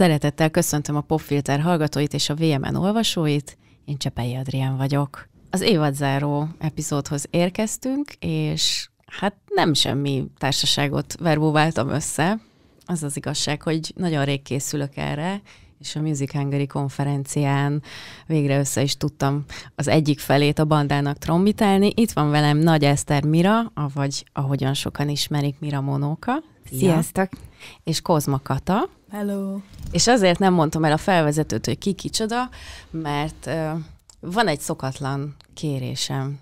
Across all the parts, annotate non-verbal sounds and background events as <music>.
Szeretettel köszöntöm a Popfilter hallgatóit és a VMN olvasóit. Én Csepei Adrián vagyok. Az évadzáró epizódhoz érkeztünk, és hát nem semmi társaságot verbúváltam össze. Az az igazság, hogy nagyon rég készülök erre, és a Music Hungary konferencián végre össze is tudtam az egyik felét a bandának trombitálni. Itt van velem Nagy Eszter Mira, avagy ahogyan sokan ismerik Mira Monóka. Sziasztok! És Kozma Kata. Hello! És azért nem mondtam el a felvezetőt, hogy ki kicsoda, mert uh, van egy szokatlan kérésem.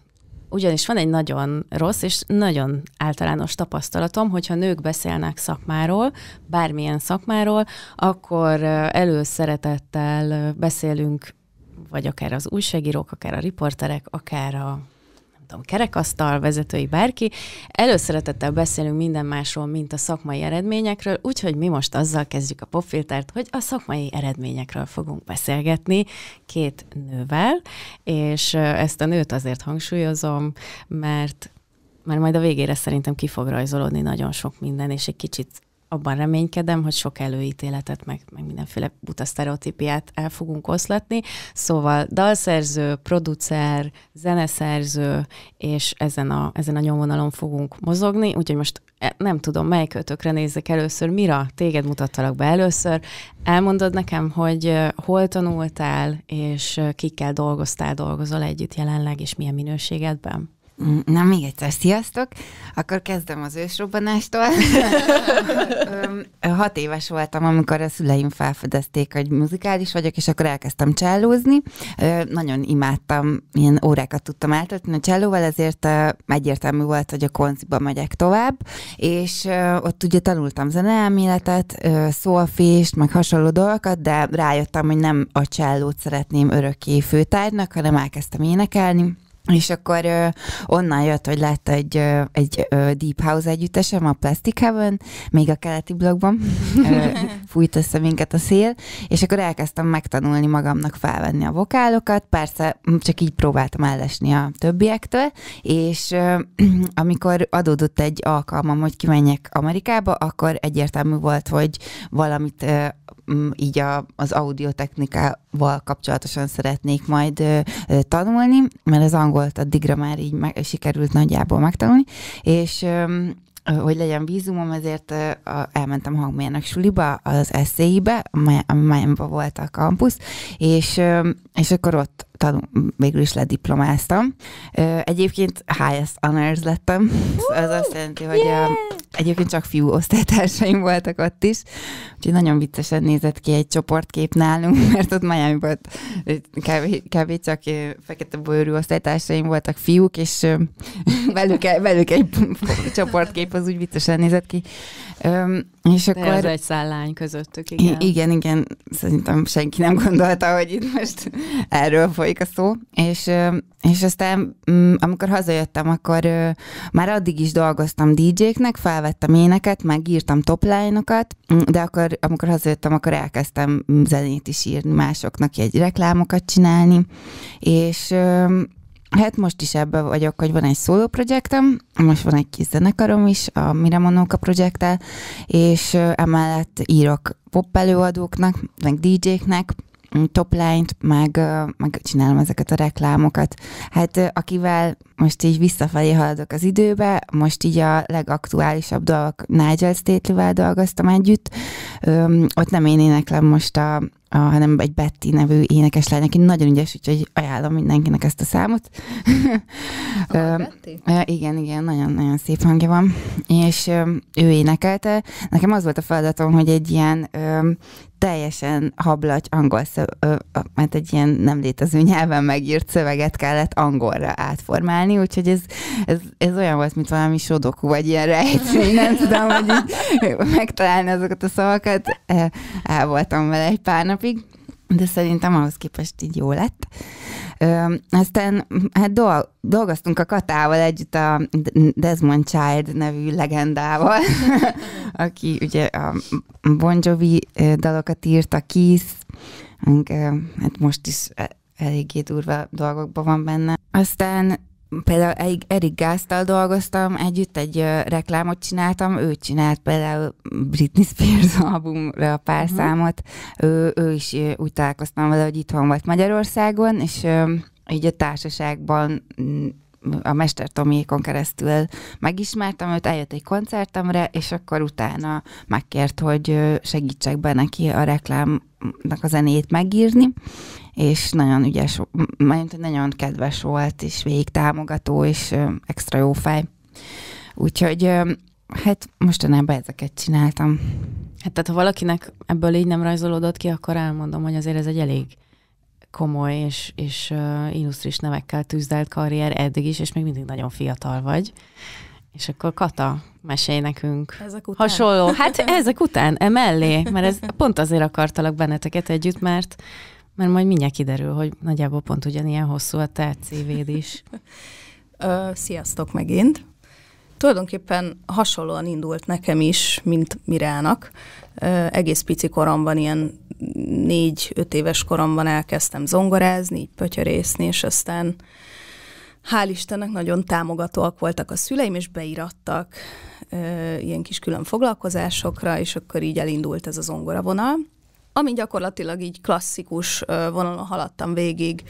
Ugyanis van egy nagyon rossz és nagyon általános tapasztalatom, hogyha nők beszélnek szakmáról, bármilyen szakmáról, akkor előszeretettel beszélünk, vagy akár az újságírók, akár a riporterek, akár a tudom, kerekasztal vezetői, bárki. Előszeretettel beszélünk minden másról, mint a szakmai eredményekről, úgyhogy mi most azzal kezdjük a popfiltert, hogy a szakmai eredményekről fogunk beszélgetni két nővel, és ezt a nőt azért hangsúlyozom, mert mert majd a végére szerintem ki fog rajzolódni nagyon sok minden, és egy kicsit abban reménykedem, hogy sok előítéletet, meg, meg mindenféle buta sztereotípiát el fogunk oszlatni. Szóval dalszerző, producer, zeneszerző, és ezen a, ezen a nyomvonalon fogunk mozogni, úgyhogy most e, nem tudom, melyik ötökre nézzek először, mira téged mutattalak be először. Elmondod nekem, hogy hol tanultál, és kikkel dolgoztál, dolgozol együtt jelenleg, és milyen minőségedben? Na, még egyszer, sziasztok! Akkor kezdem az ősrobbanástól. <laughs> Hat éves voltam, amikor a szüleim felfedezték, hogy muzikális vagyok, és akkor elkezdtem csellózni. Nagyon imádtam, ilyen órákat tudtam eltölteni a csellóval, ezért egyértelmű volt, hogy a konciba megyek tovább, és ott ugye tanultam zeneelméletet, szólfést, meg hasonló dolgokat, de rájöttem, hogy nem a csellót szeretném örökké főtárnak, hanem elkezdtem énekelni és akkor ö, onnan jött, hogy lett egy, ö, egy ö, Deep House együttesem a Plastic Heaven, még a keleti blogban ö, <laughs> fújt össze minket a szél, és akkor elkezdtem megtanulni magamnak felvenni a vokálokat, persze csak így próbáltam ellesni a többiektől, és ö, <clears throat> amikor adódott egy alkalmam, hogy kimenjek Amerikába, akkor egyértelmű volt, hogy valamit ö, Mm, így a, az audiotechnikával kapcsolatosan szeretnék majd ö, ö, tanulni, mert az angolt addigra már így meg, sikerült nagyjából megtanulni, és ö, hogy legyen vízumom, ezért elmentem hangmérnök suliba, az eszélybe, be amelyenben volt a kampusz, és, és akkor ott tanul, végül is lediplomáztam. Egyébként highest honors lettem, az azt jelenti, hogy yeah egyébként csak fiú osztálytársaim voltak ott is, úgyhogy nagyon viccesen nézett ki egy csoportkép nálunk, <laughs> mert ott Miami volt kb. kb csak fekete bőrű osztálytársaim voltak fiúk, és <laughs> velük, e, velük egy <laughs> csoportkép az úgy viccesen nézett ki. Öm, és De akkor... ez egy szállány közöttük, igen. Igen, igen, szerintem senki nem gondolta, hogy itt most erről folyik a szó, és, és aztán mm, amikor hazajöttem, akkor már addig is dolgoztam DJ-knek, felvettem éneket, meg írtam topline-okat, mm, de akkor, amikor hazajöttem, akkor elkezdtem mm, zenét is írni másoknak, egy reklámokat csinálni, és Hát most is ebben vagyok, hogy van egy szóló projektem, most van egy kis zenekarom is, a Mire Monóka projektel, és emellett írok pop előadóknak, meg DJ-knek, Mm, topline-t, meg, meg csinálom ezeket a reklámokat. Hát akivel most így visszafelé haladok az időbe, most így a legaktuálisabb dolgok Nigel Stately-vel dolgoztam együtt, Öm, ott nem én éneklem most a, a hanem egy Betty nevű énekes lány, aki nagyon ügyes, úgyhogy ajánlom mindenkinek ezt a számot. A <laughs> Öm, Betty? Igen, igen, nagyon-nagyon szép hangja van. És öm, ő énekelte. Nekem az volt a feladatom, hogy egy ilyen teljesen hablagy angol szöveg, mert hát egy ilyen nem létező nyelven megírt szöveget kellett angolra átformálni, úgyhogy ez, ez, ez olyan volt, mint valami sodokú, vagy ilyen rejtvény, nem tudom, hogy így <laughs> megtalálni azokat a szavakat. El voltam vele egy pár napig, de szerintem ahhoz képest így jó lett. Aztán hát dol- dolgoztunk a Katával együtt a Desmond Child nevű legendával, <laughs> aki ugye a Bon Jovi dalokat írt, a Kiss, hát most is e-, eléggé durva dolgokban van benne. Aztán például Erik Gáztal dolgoztam, együtt egy reklámot csináltam, ő csinált például Britney Spears <laughs> albumra a pár uh-huh. számot, ő, ő is úgy találkoztam vele, hogy itthon volt Magyarországon, és így a társaságban mm, a Mester Tomiékon keresztül megismertem őt, eljött egy koncertemre, és akkor utána megkért, hogy segítsek be neki a reklámnak a zenét megírni, és nagyon ügyes, nagyon kedves volt, és végig támogató, és extra jó fej. Úgyhogy hát mostanában ezeket csináltam. Hát tehát ha valakinek ebből így nem rajzolódott ki, akkor elmondom, hogy azért ez egy elég komoly és, és uh, illusztris nevekkel tűzdelt karrier eddig is, és még mindig nagyon fiatal vagy. És akkor Kata, mesélj nekünk. Ezek után. Hasonló. Hát <laughs> ezek után, emellé, mert ez, pont azért akartalak benneteket együtt, mert mert majd mindjárt kiderül, hogy nagyjából pont ugyanilyen hosszú a te cv is. <laughs> Sziasztok megint! Tulajdonképpen hasonlóan indult nekem is, mint Mirának. Egész pici koromban, ilyen négy-öt éves koromban elkezdtem zongorázni, így pötyörészni, és aztán hál' Istennek nagyon támogatóak voltak a szüleim, és beirattak ö, ilyen kis külön foglalkozásokra, és akkor így elindult ez a zongoravonal. vonal ami gyakorlatilag így klasszikus vonalon haladtam végig,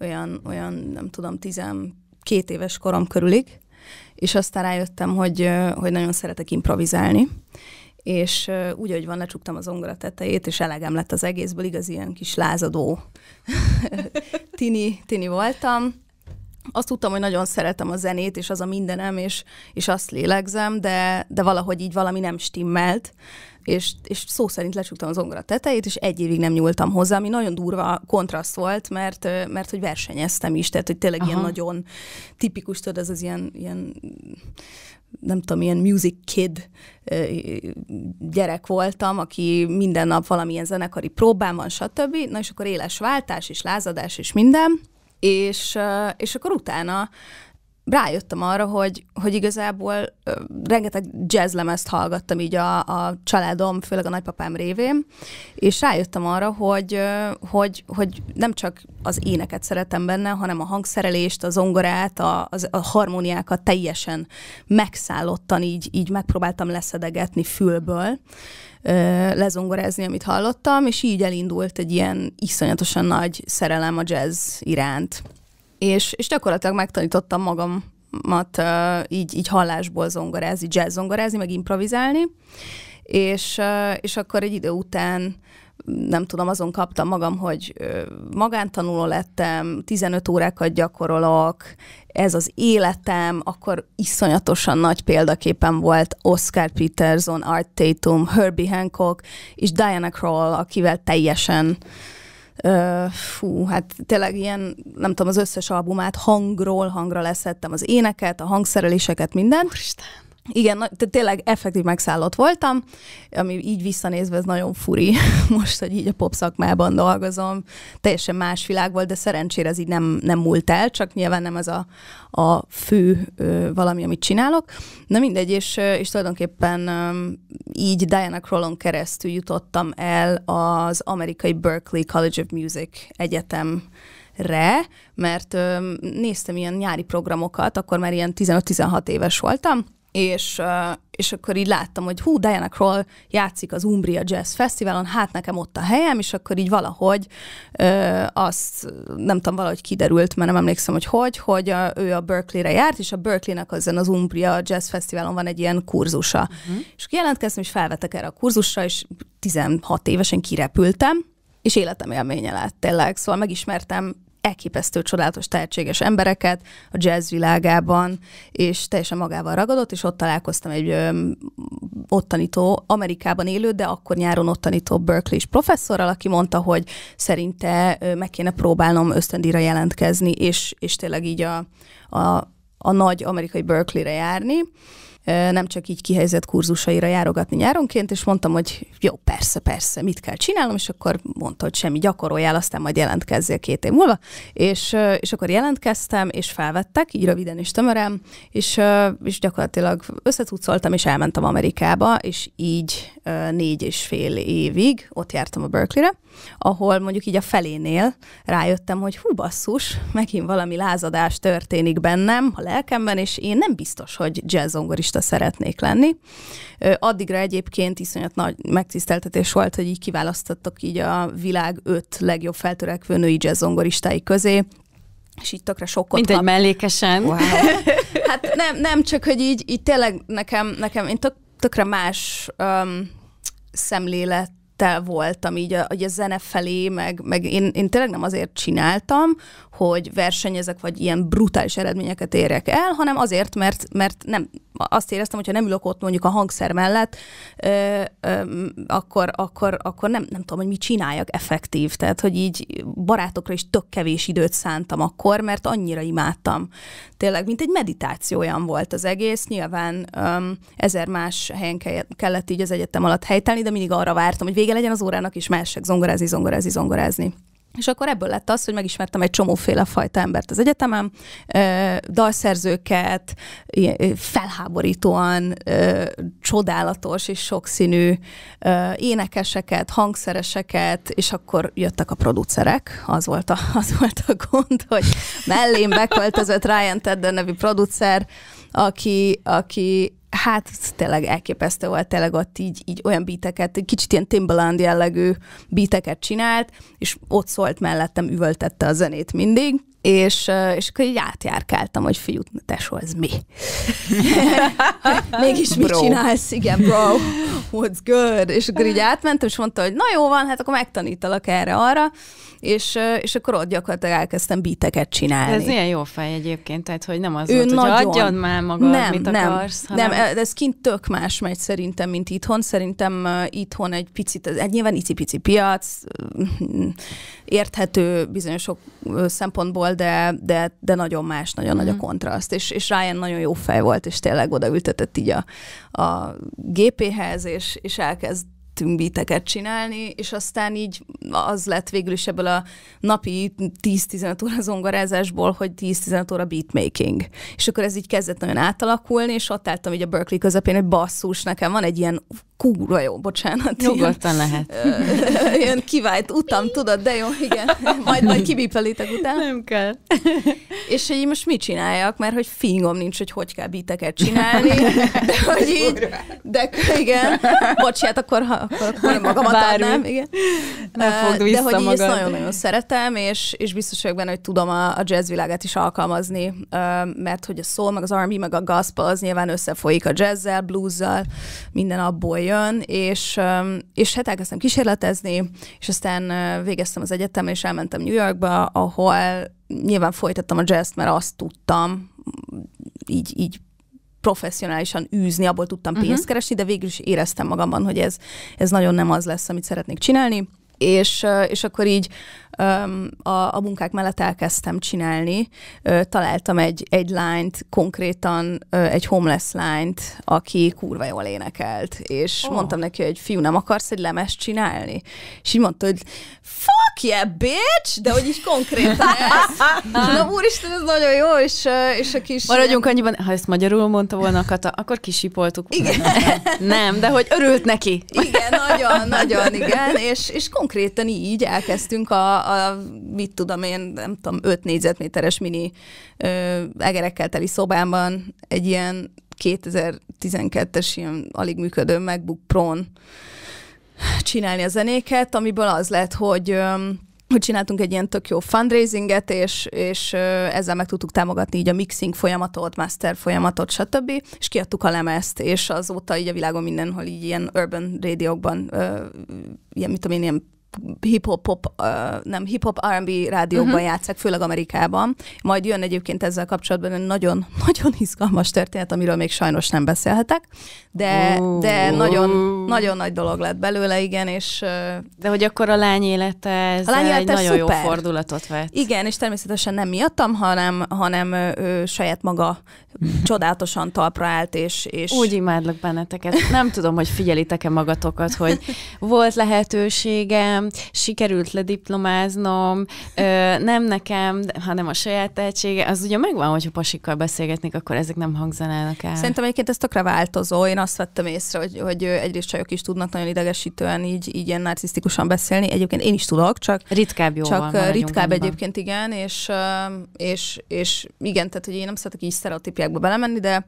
olyan, olyan nem tudom, 12 éves korom körülig, és aztán rájöttem, hogy, hogy nagyon szeretek improvizálni, és úgy, hogy van, lecsuktam az ongora tetejét, és elegem lett az egészből, igaz, ilyen kis lázadó <laughs> tini, tini voltam. Azt tudtam, hogy nagyon szeretem a zenét, és az a mindenem, és, és azt lélegzem, de, de valahogy így valami nem stimmelt, és, és szó szerint lecsuktam az ongora tetejét, és egy évig nem nyúltam hozzá, ami nagyon durva kontraszt volt, mert, mert hogy versenyeztem is, tehát hogy tényleg Aha. ilyen nagyon tipikus, tudod, ez az ilyen, ilyen nem tudom, ilyen music kid gyerek voltam, aki minden nap valamilyen zenekari próbán van, stb. Na és akkor éles váltás, és lázadás, és minden. És, és akkor utána rájöttem arra, hogy, hogy igazából ö, rengeteg jazzlemezt hallgattam így a, a családom, főleg a nagypapám révén, és rájöttem arra, hogy, ö, hogy, hogy nem csak az éneket szeretem benne, hanem a hangszerelést, a zongorát, a, az, a harmóniákat teljesen megszállottan így, így megpróbáltam leszedegetni fülből, ö, lezongorázni, amit hallottam, és így elindult egy ilyen iszonyatosan nagy szerelem a jazz iránt és, és gyakorlatilag megtanítottam magamat uh, így, így hallásból zongorázni, jazz zongorázni, meg improvizálni, és, uh, és akkor egy idő után nem tudom, azon kaptam magam, hogy magántanuló lettem, 15 órákat gyakorolok, ez az életem, akkor iszonyatosan nagy példaképen volt Oscar Peterson, Art Tatum, Herbie Hancock és Diana Kroll, akivel teljesen uh, fú, hát tényleg ilyen, nem tudom, az összes albumát hangról hangra leszettem, az éneket, a hangszereléseket, minden. Úristen. Igen, tényleg effektív megszállott voltam, ami így visszanézve ez nagyon furi <laughs> most, hogy így a pop szakmában dolgozom. Teljesen más világ volt, de szerencsére ez így nem, nem múlt el, csak nyilván nem az a, a fő ö, valami, amit csinálok. Na mindegy, és, és tulajdonképpen ö, így Diana Krollon keresztül jutottam el az amerikai Berkeley College of Music egyetem re, mert ö, néztem ilyen nyári programokat, akkor már ilyen 15-16 éves voltam, és, és akkor így láttam, hogy hú, Diana Kroll játszik az Umbria Jazz Fesztiválon, hát nekem ott a helyem, és akkor így valahogy ö, azt, nem tudom, valahogy kiderült, mert nem emlékszem, hogy hogy, hogy a, ő a Berkeley-re járt, és a Berkeley-nek azon az Umbria Jazz Fesztiválon van egy ilyen kurzusa. Uh-huh. És jelentkeztem, és felvettek erre a kurzusra, és 16 évesen kirepültem, és életem élménye lett tényleg. Szóval megismertem elképesztő csodálatos tehetséges embereket a jazz világában, és teljesen magával ragadott, és ott találkoztam egy ott tanító, Amerikában élő, de akkor nyáron tanító Berkeley is professzorral, aki mondta, hogy szerinte meg kéne próbálnom ösztöndíjra jelentkezni, és, és tényleg így a, a, a nagy amerikai Berkeley-re járni nem csak így kihelyezett kurzusaira járogatni nyáronként, és mondtam, hogy jó, persze, persze, mit kell csinálnom, és akkor mondta, hogy semmi, gyakoroljál, aztán majd jelentkezzél két év múlva, és, és akkor jelentkeztem, és felvettek, így röviden is tömörem, és, és gyakorlatilag összecucoltam, és elmentem Amerikába, és így négy és fél évig ott jártam a Berkeley-re, ahol mondjuk így a felénél rájöttem, hogy hú basszus, megint valami lázadás történik bennem a lelkemben, és én nem biztos, hogy jazzongorista szeretnék lenni. Addigra egyébként iszonyat nagy megtiszteltetés volt, hogy így kiválasztottak így a világ öt legjobb feltörekvő női jazzongoristái közé, és így tökre sokkot Mint kap. mellékesen. Wow. <laughs> hát nem, nem, csak hogy így, így tényleg nekem, nekem én tök, tökre más um, szemlélet te voltam így a, a zene felé, meg, meg én, én tényleg nem azért csináltam, hogy versenyezek, vagy ilyen brutális eredményeket érek el, hanem azért, mert, mert nem, azt éreztem, hogyha nem ülök ott mondjuk a hangszer mellett, ö, ö, akkor, akkor, akkor nem, nem tudom, hogy mit csináljak effektív. Tehát, hogy így barátokra is tök kevés időt szántam akkor, mert annyira imádtam. Tényleg, mint egy meditáció olyan volt az egész. Nyilván ö, ezer más helyen kellett így az egyetem alatt helytelni, de mindig arra vártam, hogy vége legyen az órának, és mások zongorázni, zongorázni, zongorázni. És akkor ebből lett az, hogy megismertem egy csomóféle fajta embert az egyetemen, dalszerzőket, felháborítóan csodálatos és sokszínű énekeseket, hangszereseket, és akkor jöttek a producerek. Az volt a, <laughs> az volt a gond, hogy mellém beköltözött Ryan Tedder nevű producer, aki, aki hát tényleg elképesztő volt, tényleg ott így, így olyan biteket, kicsit ilyen Timbaland jellegű biteket csinált, és ott szólt mellettem, üvöltette a zenét mindig, és, és akkor így átjárkáltam, hogy fiú, tesó, ez mi? <laughs> Mégis mit csinálsz? Igen, bro, what's good? És akkor így átmentem, és mondta, hogy na jó van, hát akkor megtanítalak erre-arra, és, és akkor ott gyakorlatilag elkezdtem biteket csinálni. Ez ilyen jó fej egyébként, tehát hogy nem az ő volt, nagyon... hogy adjad már magad, nem, mit akarsz. Nem, hanem... nem, ez kint tök más megy szerintem, mint itthon. Szerintem itthon egy picit, egy nyilván icipici piac, érthető bizonyos sok szempontból, de, de, de nagyon más, nagyon mm. nagy a mhm. kontraszt. És, és Ryan nagyon jó fej volt, és tényleg odaültetett így a, a gépéhez, és, és elkezd elkezdtünk csinálni, és aztán így az lett végül is ebből a napi 10-15 óra zongorázásból, hogy 10-15 óra beatmaking. És akkor ez így kezdett nagyon átalakulni, és ott álltam így a Berkeley közepén, hogy basszus, nekem van egy ilyen kúra jó, bocsánat. Nyugodtan ilyen, lehet. Ö, <laughs> ilyen kivált utam, tudod, de jó, igen. <laughs> Majd majd kibipelítek után. Nem kell. És hogy most mit csináljak, mert hogy fingom nincs, hogy hogy kell biteket csinálni, de hogy így, de igen, bocsát, akkor, ha, akkor, akkor magamat Bármi. adnám, igen. Ne fogd vissza de hogy így ezt nagyon-nagyon szeretem, és, és biztos vagyok benne, hogy tudom a, a világát is alkalmazni, mert hogy a soul, meg az army, meg a gospel, az nyilván összefolyik a jazzzel, blueszal, minden abból jön jön, és, és hát elkezdtem kísérletezni, és aztán végeztem az egyetem, és elmentem New Yorkba, ahol nyilván folytattam a jazz mert azt tudtam, így, így professzionálisan űzni, abból tudtam pénzt uh-huh. keresni, de végül is éreztem magamban, hogy ez, ez nagyon nem az lesz, amit szeretnék csinálni. És, és akkor így a, a munkák mellett elkezdtem csinálni. Találtam egy, egy lányt, konkrétan egy homeless lányt, aki kurva jól énekelt, és oh. mondtam neki, hogy fiú, nem akarsz egy lemes csinálni? És így mondta, hogy fuck yeah, bitch! De hogy így konkrétan ez. <laughs> Na úristen, ez nagyon jó, és, és a kis... Maradjunk annyiban, ha ezt magyarul mondta volna a Kata, akkor kisipoltuk. Igen. Nem, de hogy örült neki. Igen, nagyon, nagyon, igen, és, és konkrétan így elkezdtünk a, a, mit tudom én, nem tudom, 5 négyzetméteres mini ö, egerekkel teli szobámban egy ilyen 2012-es ilyen alig működő MacBook pro csinálni a zenéket, amiből az lett, hogy ö, hogy csináltunk egy ilyen tök jó fundraisinget, és, és ezzel meg tudtuk támogatni így a mixing folyamatot, master folyamatot, stb. És kiadtuk a lemezt, és azóta így a világon mindenhol így ilyen urban rádiókban, ilyen, mit tudom én, ilyen hip-hop, pop, uh, nem, hip-hop R&B rádióban uh-huh. játszák, főleg Amerikában. Majd jön egyébként ezzel kapcsolatban egy nagyon, <laughs> nagyon izgalmas történet, amiről még sajnos nem beszélhetek, de, oh. de nagyon, nagyon nagy dolog lett belőle, igen, és... Uh, de hogy akkor a lány élete ez a lány élete egy nagyon szuper. jó fordulatot vett. Igen, és természetesen nem miattam, hanem, hanem ő saját maga <laughs> csodálatosan talpra állt, és, és... Úgy imádlak benneteket. Nem tudom, hogy figyelitek-e magatokat, hogy volt lehetőségem nekem sikerült lediplomáznom, ö, nem nekem, hanem a saját tehetsége, az ugye megvan, hogyha pasikkal beszélgetnék, akkor ezek nem hangzanának el. Szerintem egyébként ez tökre változó. Én azt vettem észre, hogy, hogy egyrészt csajok is tudnak nagyon idegesítően így, így ilyen narcisztikusan beszélni. Egyébként én is tudok, csak ritkább jó. Csak ritkább annyiban. egyébként, igen, és, és, és igen, tehát hogy én nem szeretek így sztereotípiákba belemenni, de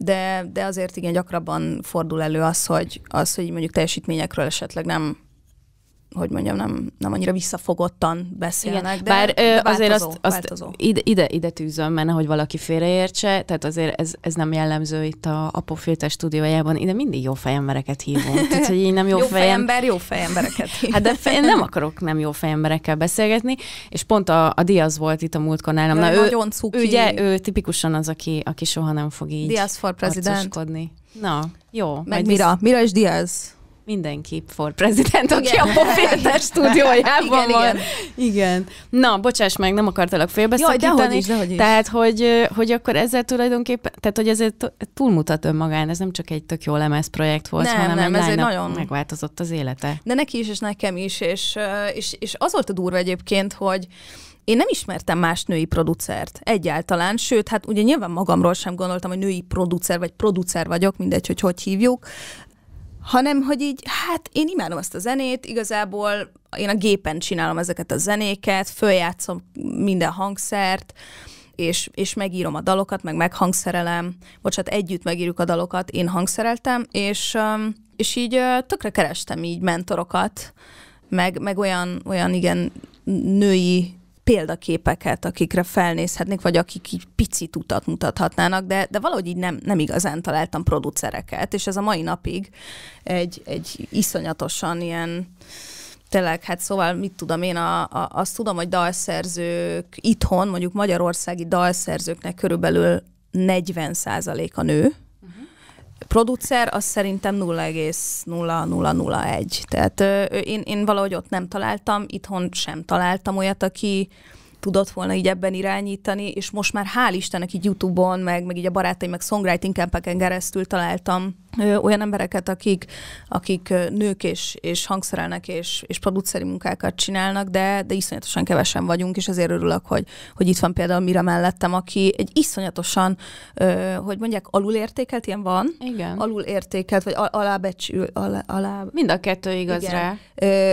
de, de azért igen gyakrabban fordul elő az, hogy, az, hogy mondjuk teljesítményekről esetleg nem hogy mondjam, nem, nem annyira visszafogottan beszélnek. Igen, de, bár de változó, azért azt, azt Ide, ide, ide tűzöm, mert nehogy valaki félreértse, tehát azért ez, ez nem jellemző itt a Apofilter stúdiójában, ide mindig jó fejembereket hívunk. <laughs> Tehát, hogy így nem jó, jó fejem... fejember, jó fejembereket <laughs> hív. Hát de fej... nem akarok nem jó fejemberekkel beszélgetni, és pont a, a Diaz volt itt a múltkor nálam. Na, ő, cuki. Ő, ugye, ő tipikusan az, aki, aki soha nem fog így Diaz for president. Na, jó. Meg Mira. Visz... Mira és Diaz mindenképp for president, aki igen. a poféter <laughs> stúdiójában igen, van. Igen. igen. Na, bocsáss meg, nem akartalak félbeszakítani. Jaj, dehogy is, dehogy is. Tehát, hogy, hogy akkor ezzel tulajdonképpen, tehát, hogy ezért túlmutat önmagán, ez nem csak egy tök jó lemez projekt volt, nem, hanem nem, ez egy nagyon... megváltozott az élete. De neki is, és nekem is, és, és, és az volt a durva egyébként, hogy én nem ismertem más női producert egyáltalán, sőt, hát ugye nyilván magamról sem gondoltam, hogy női producer vagy producer vagyok, mindegy, hogy hogy hívjuk hanem hogy így, hát én imádom ezt a zenét, igazából én a gépen csinálom ezeket a zenéket, följátszom minden hangszert, és, és megírom a dalokat, meg meghangszerelem, vagy hát együtt megírjuk a dalokat, én hangszereltem, és, um, és így tökre kerestem így mentorokat, meg, meg olyan, olyan igen női példaképeket, akikre felnézhetnék, vagy akik így picit utat mutathatnának, de, de valahogy így nem, nem igazán találtam producereket, és ez a mai napig egy, egy iszonyatosan ilyen tényleg, hát szóval mit tudom én, a, a, azt tudom, hogy dalszerzők itthon, mondjuk magyarországi dalszerzőknek körülbelül 40 a nő, producer, az szerintem 0,0001. Tehát ö, én, én valahogy ott nem találtam, itthon sem találtam olyat, aki tudott volna így ebben irányítani, és most már hál' Istennek így Youtube-on, meg, meg így a barátaim, meg songwriting campeken keresztül találtam olyan embereket, akik, akik nők és, és hangszerelnek és, és produceri munkákat csinálnak, de, de iszonyatosan kevesen vagyunk, és ezért örülök, hogy, hogy itt van például Mira mellettem, aki egy iszonyatosan, hogy mondják, alulértékelt, ilyen van? Igen. Alulértékelt, vagy al- alábecsül, alá, alá... Mind a kettő igaz igen. rá.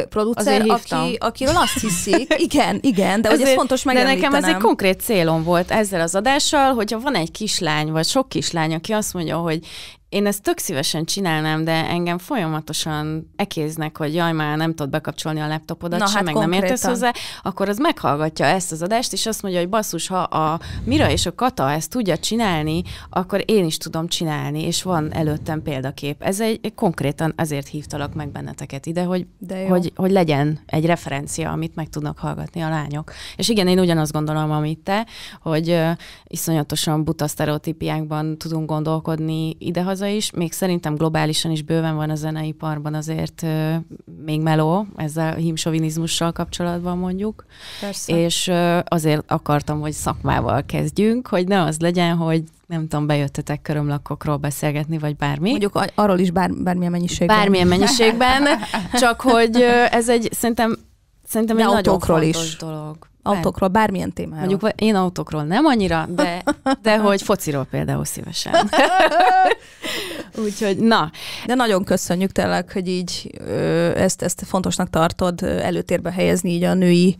Producer, aki, akiről azt hiszik, <laughs> igen, igen, de azért, hogy ez fontos megemlítenem. De nekem ez egy konkrét célom volt ezzel az adással, hogyha van egy kislány, vagy sok kislány, aki azt mondja, hogy én ezt tök szívesen csinálnám, de engem folyamatosan ekéznek, hogy jaj, már nem tudod bekapcsolni a laptopodat, Na, sem, hát meg konkrétan. nem értesz hozzá, akkor az meghallgatja ezt az adást, és azt mondja, hogy basszus, ha a Mira és a Kata ezt tudja csinálni, akkor én is tudom csinálni, és van előttem példakép. Ez egy konkrétan azért hívtalak meg benneteket ide, hogy, hogy, hogy legyen egy referencia, amit meg tudnak hallgatni a lányok. És igen, én ugyanazt gondolom, amit te, hogy uh, iszonyatosan buta sztereotípiákban tudunk gondolkodni idehaza, haza is, még szerintem globálisan is bőven van a zeneiparban azért ö, még meló, ezzel a himsovinizmussal kapcsolatban mondjuk. Persze. És ö, azért akartam, hogy szakmával kezdjünk, hogy ne az legyen, hogy nem tudom, bejöttetek körömlakokról beszélgetni, vagy bármi. Mondjuk arról is bár, bármilyen mennyiségben. Bármilyen mennyiségben, <laughs> csak hogy ez egy, szerintem Szerintem de egy autókról is. dolog. Autókról, bármilyen témáról. Mondjuk én autókról nem annyira, de, <laughs> de hogy fociról például szívesen. <laughs> Úgyhogy na. De nagyon köszönjük tényleg, hogy így ezt, ezt fontosnak tartod előtérbe helyezni így a női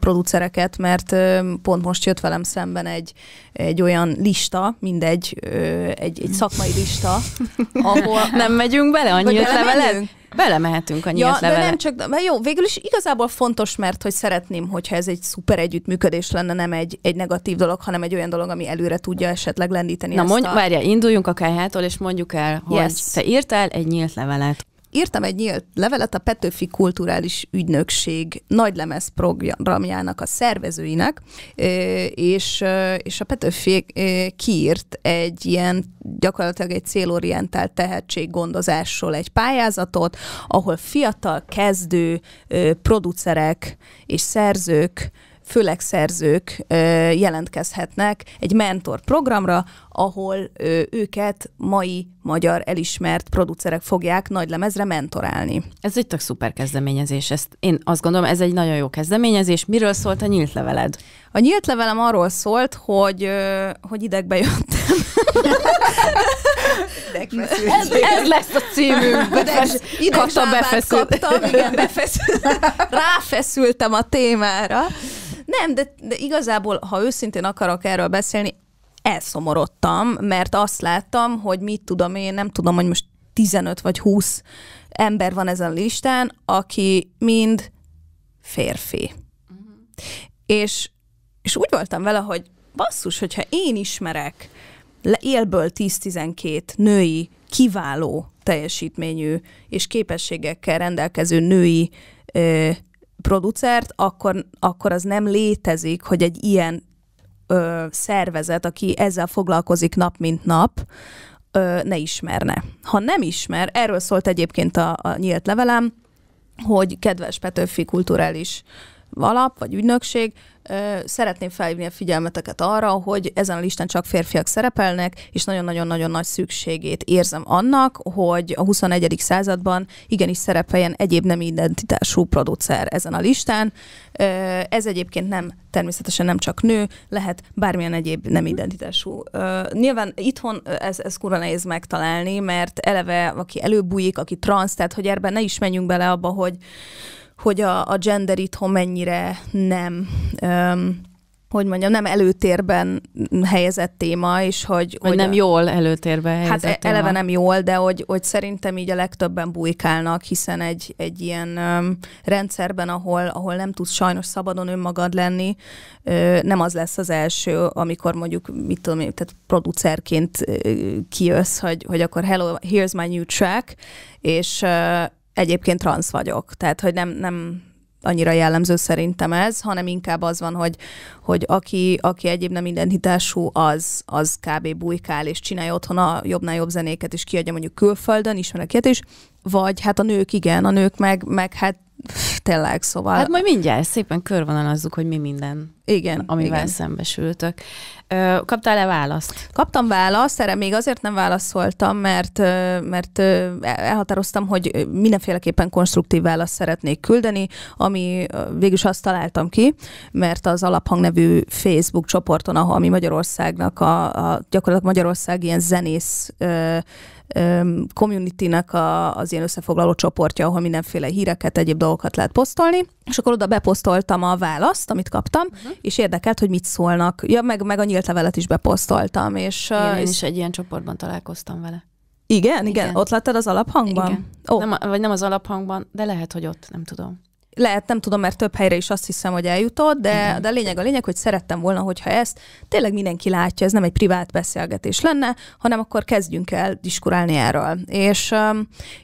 producereket, mert pont most jött velem szemben egy, egy olyan lista, mindegy, egy, egy szakmai lista, <laughs> ahol... Nem megyünk bele, annyit leveled? Belemehetünk a nyílt ja, levele. de nem csak, mert jó, végül is igazából fontos, mert hogy szeretném, hogyha ez egy szuper együttműködés lenne, nem egy, egy negatív dolog, hanem egy olyan dolog, ami előre tudja esetleg lendíteni. Na, mondj, a... várja, induljunk a kájhától, és mondjuk el, hogy yes. te írtál egy nyílt levelet. Írtam egy nyílt levelet a Petőfi Kulturális Ügynökség lemez programjának a szervezőinek, és, és a Petőfi kiírt egy ilyen gyakorlatilag egy célorientált tehetséggondozásról egy pályázatot, ahol fiatal kezdő producerek és szerzők főleg szerzők jelentkezhetnek egy mentor programra, ahol őket mai magyar elismert producerek fogják nagy lemezre mentorálni. Ez egy tök szuper kezdeményezés. Ezt én azt gondolom, ez egy nagyon jó kezdeményezés. Miről szólt a nyílt leveled? A nyílt levelem arról szólt, hogy, hogy idegbe jöttem. ez, ez lesz a címünk. Befesz, kaptam, befeszült. Kaptam, igen, befeszült. <laughs> Ráfeszültem a témára. Nem, de, de igazából, ha őszintén akarok erről beszélni, elszomorodtam, mert azt láttam, hogy mit tudom én, nem tudom, hogy most 15 vagy 20 ember van ezen a listán, aki mind férfi. Uh-huh. És, és úgy voltam vele, hogy basszus, hogyha én ismerek élből 10-12 női, kiváló teljesítményű és képességekkel rendelkező női ö, producert, akkor, akkor az nem létezik, hogy egy ilyen ö, szervezet, aki ezzel foglalkozik nap mint nap, ö, ne ismerne. Ha nem ismer, erről szólt egyébként a, a nyílt levelem, hogy kedves Petőfi kulturális alap vagy ügynökség, Szeretném felhívni a figyelmeteket arra, hogy ezen a listán csak férfiak szerepelnek, és nagyon-nagyon-nagyon nagy szükségét érzem annak, hogy a 21. században igenis szerepeljen egyéb nem identitású producer ezen a listán. Ez egyébként nem, természetesen nem csak nő, lehet bármilyen egyéb nem identitású. Nyilván itthon ez, ez kurva nehéz megtalálni, mert eleve aki előbújik, aki transz, tehát hogy erben ne is menjünk bele abba, hogy hogy a, a gender itthon mennyire nem, öm, hogy mondjam, nem előtérben helyezett téma, és hogy... Vagy hogy nem a, jól előtérben helyezett Hát e- téma. eleve nem jól, de hogy, hogy szerintem így a legtöbben bujkálnak, hiszen egy, egy ilyen öm, rendszerben, ahol, ahol nem tudsz sajnos szabadon önmagad lenni, ö, nem az lesz az első, amikor mondjuk, mit tudom én, tehát producerként ö, kijössz, hogy, hogy akkor hello, here's my new track, és... Ö, egyébként transz vagyok. Tehát, hogy nem, nem annyira jellemző szerintem ez, hanem inkább az van, hogy, hogy aki, aki egyéb nem identitású, az, az kb. bujkál és csinálja otthon a jobbnál jobb zenéket, és kiadja mondjuk külföldön, ismerek ilyet is, vagy hát a nők igen, a nők meg, meg hát tényleg, szóval... Hát majd mindjárt szépen körvonalazzuk, hogy mi minden, igen, amivel igen. szembesültök. Kaptál-e választ? Kaptam választ, erre még azért nem válaszoltam, mert, mert elhatároztam, hogy mindenféleképpen konstruktív választ szeretnék küldeni, ami végül azt találtam ki, mert az Alaphang nevű Facebook csoporton, ahol mi Magyarországnak, a, a gyakorlatilag Magyarország ilyen zenész community-nek a, az ilyen összefoglaló csoportja, ahol mindenféle híreket, egyéb dolgokat lehet posztolni, és akkor oda beposztoltam a választ, amit kaptam, uh-huh. és érdekelt, hogy mit szólnak. Ja, meg, meg a nyílt levelet is beposztoltam. És, igen, és... én is egy ilyen csoportban találkoztam vele. Igen, igen, igen. ott láttad az alaphangban? Igen. Oh. Nem, vagy nem az alaphangban, de lehet, hogy ott, nem tudom lehet, nem tudom, mert több helyre is azt hiszem, hogy eljutott, de, de a lényeg a lényeg, hogy szerettem volna, hogyha ezt tényleg mindenki látja, ez nem egy privát beszélgetés lenne, hanem akkor kezdjünk el diskurálni erről. És,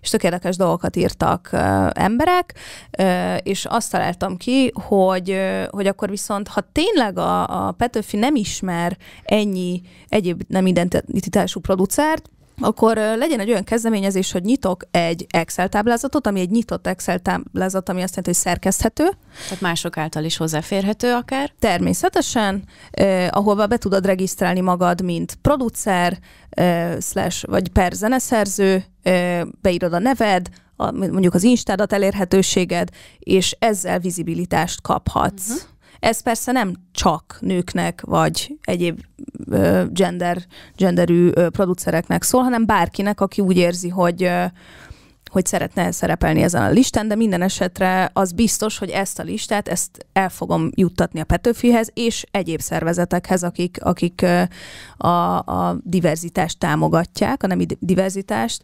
és tökéletes dolgokat írtak emberek, és azt találtam ki, hogy, hogy akkor viszont, ha tényleg a, a Petőfi nem ismer ennyi egyéb nem identitású producert, akkor legyen egy olyan kezdeményezés, hogy nyitok egy Excel táblázatot, ami egy nyitott Excel táblázat, ami azt jelenti, hogy szerkeszthető. Tehát mások által is hozzáférhető akár? Természetesen, eh, ahova be tudod regisztrálni magad, mint producer, eh, slash, vagy per zeneszerző, eh, beírod a neved, a, mondjuk az instádat elérhetőséged, és ezzel vizibilitást kaphatsz. Uh-huh. Ez persze nem csak nőknek, vagy egyéb gender, genderű producereknek szól, hanem bárkinek, aki úgy érzi, hogy hogy szeretne szerepelni ezen a listán, de minden esetre az biztos, hogy ezt a listát, ezt el fogom juttatni a Petőfihez és egyéb szervezetekhez, akik, akik a, a diverzitást támogatják, a nemi diverzitást,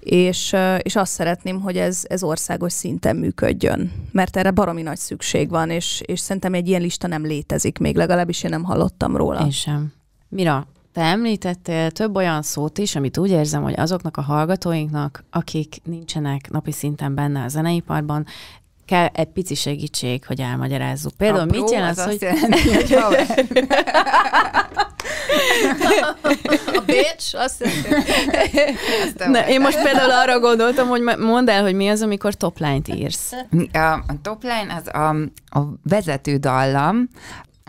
és, és azt szeretném, hogy ez, ez országos szinten működjön, mert erre baromi nagy szükség van, és, és szerintem egy ilyen lista nem létezik még, legalábbis én nem hallottam róla. Én sem. Mira, te említettél több olyan szót is, amit úgy érzem, hogy azoknak a hallgatóinknak, akik nincsenek napi szinten benne a zeneiparban, kell egy pici segítség, hogy elmagyarázzuk. Például a mit jelent az, az, hogy... Jelenti, hogy <laughs> a bitch, azt jelenti. én most például arra gondoltam, hogy mondd el, hogy mi az, amikor topline-t írsz. A, a topline az a, a vezető dallam,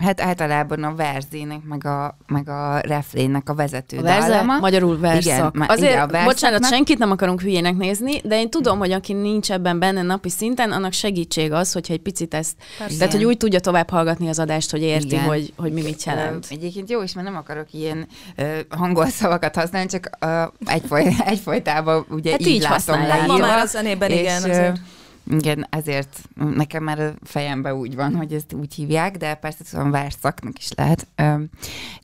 Hát általában a verzének, meg a, meg a reflének a vezető a verze, dallama. Magyarul verszak. Igen, Azért, igen, a verszak bocsánat, meg... senkit nem akarunk hülyének nézni, de én tudom, hogy aki nincs ebben benne napi szinten, annak segítség az, hogyha egy picit ezt, Persze. tehát hogy úgy tudja tovább hallgatni az adást, hogy érti, igen. hogy, hogy mi mit jelent. Ö, egyébként jó is, mert nem akarok ilyen hangos hangol szavakat használni, csak ö, egyfoly, <laughs> egyfolytában ugye hát így, így látom használják. Ma már a zenében és, igen, azért. Igen, ezért nekem már a fejemben úgy van, hogy ezt úgy hívják, de persze tudom, várszaknak is lehet.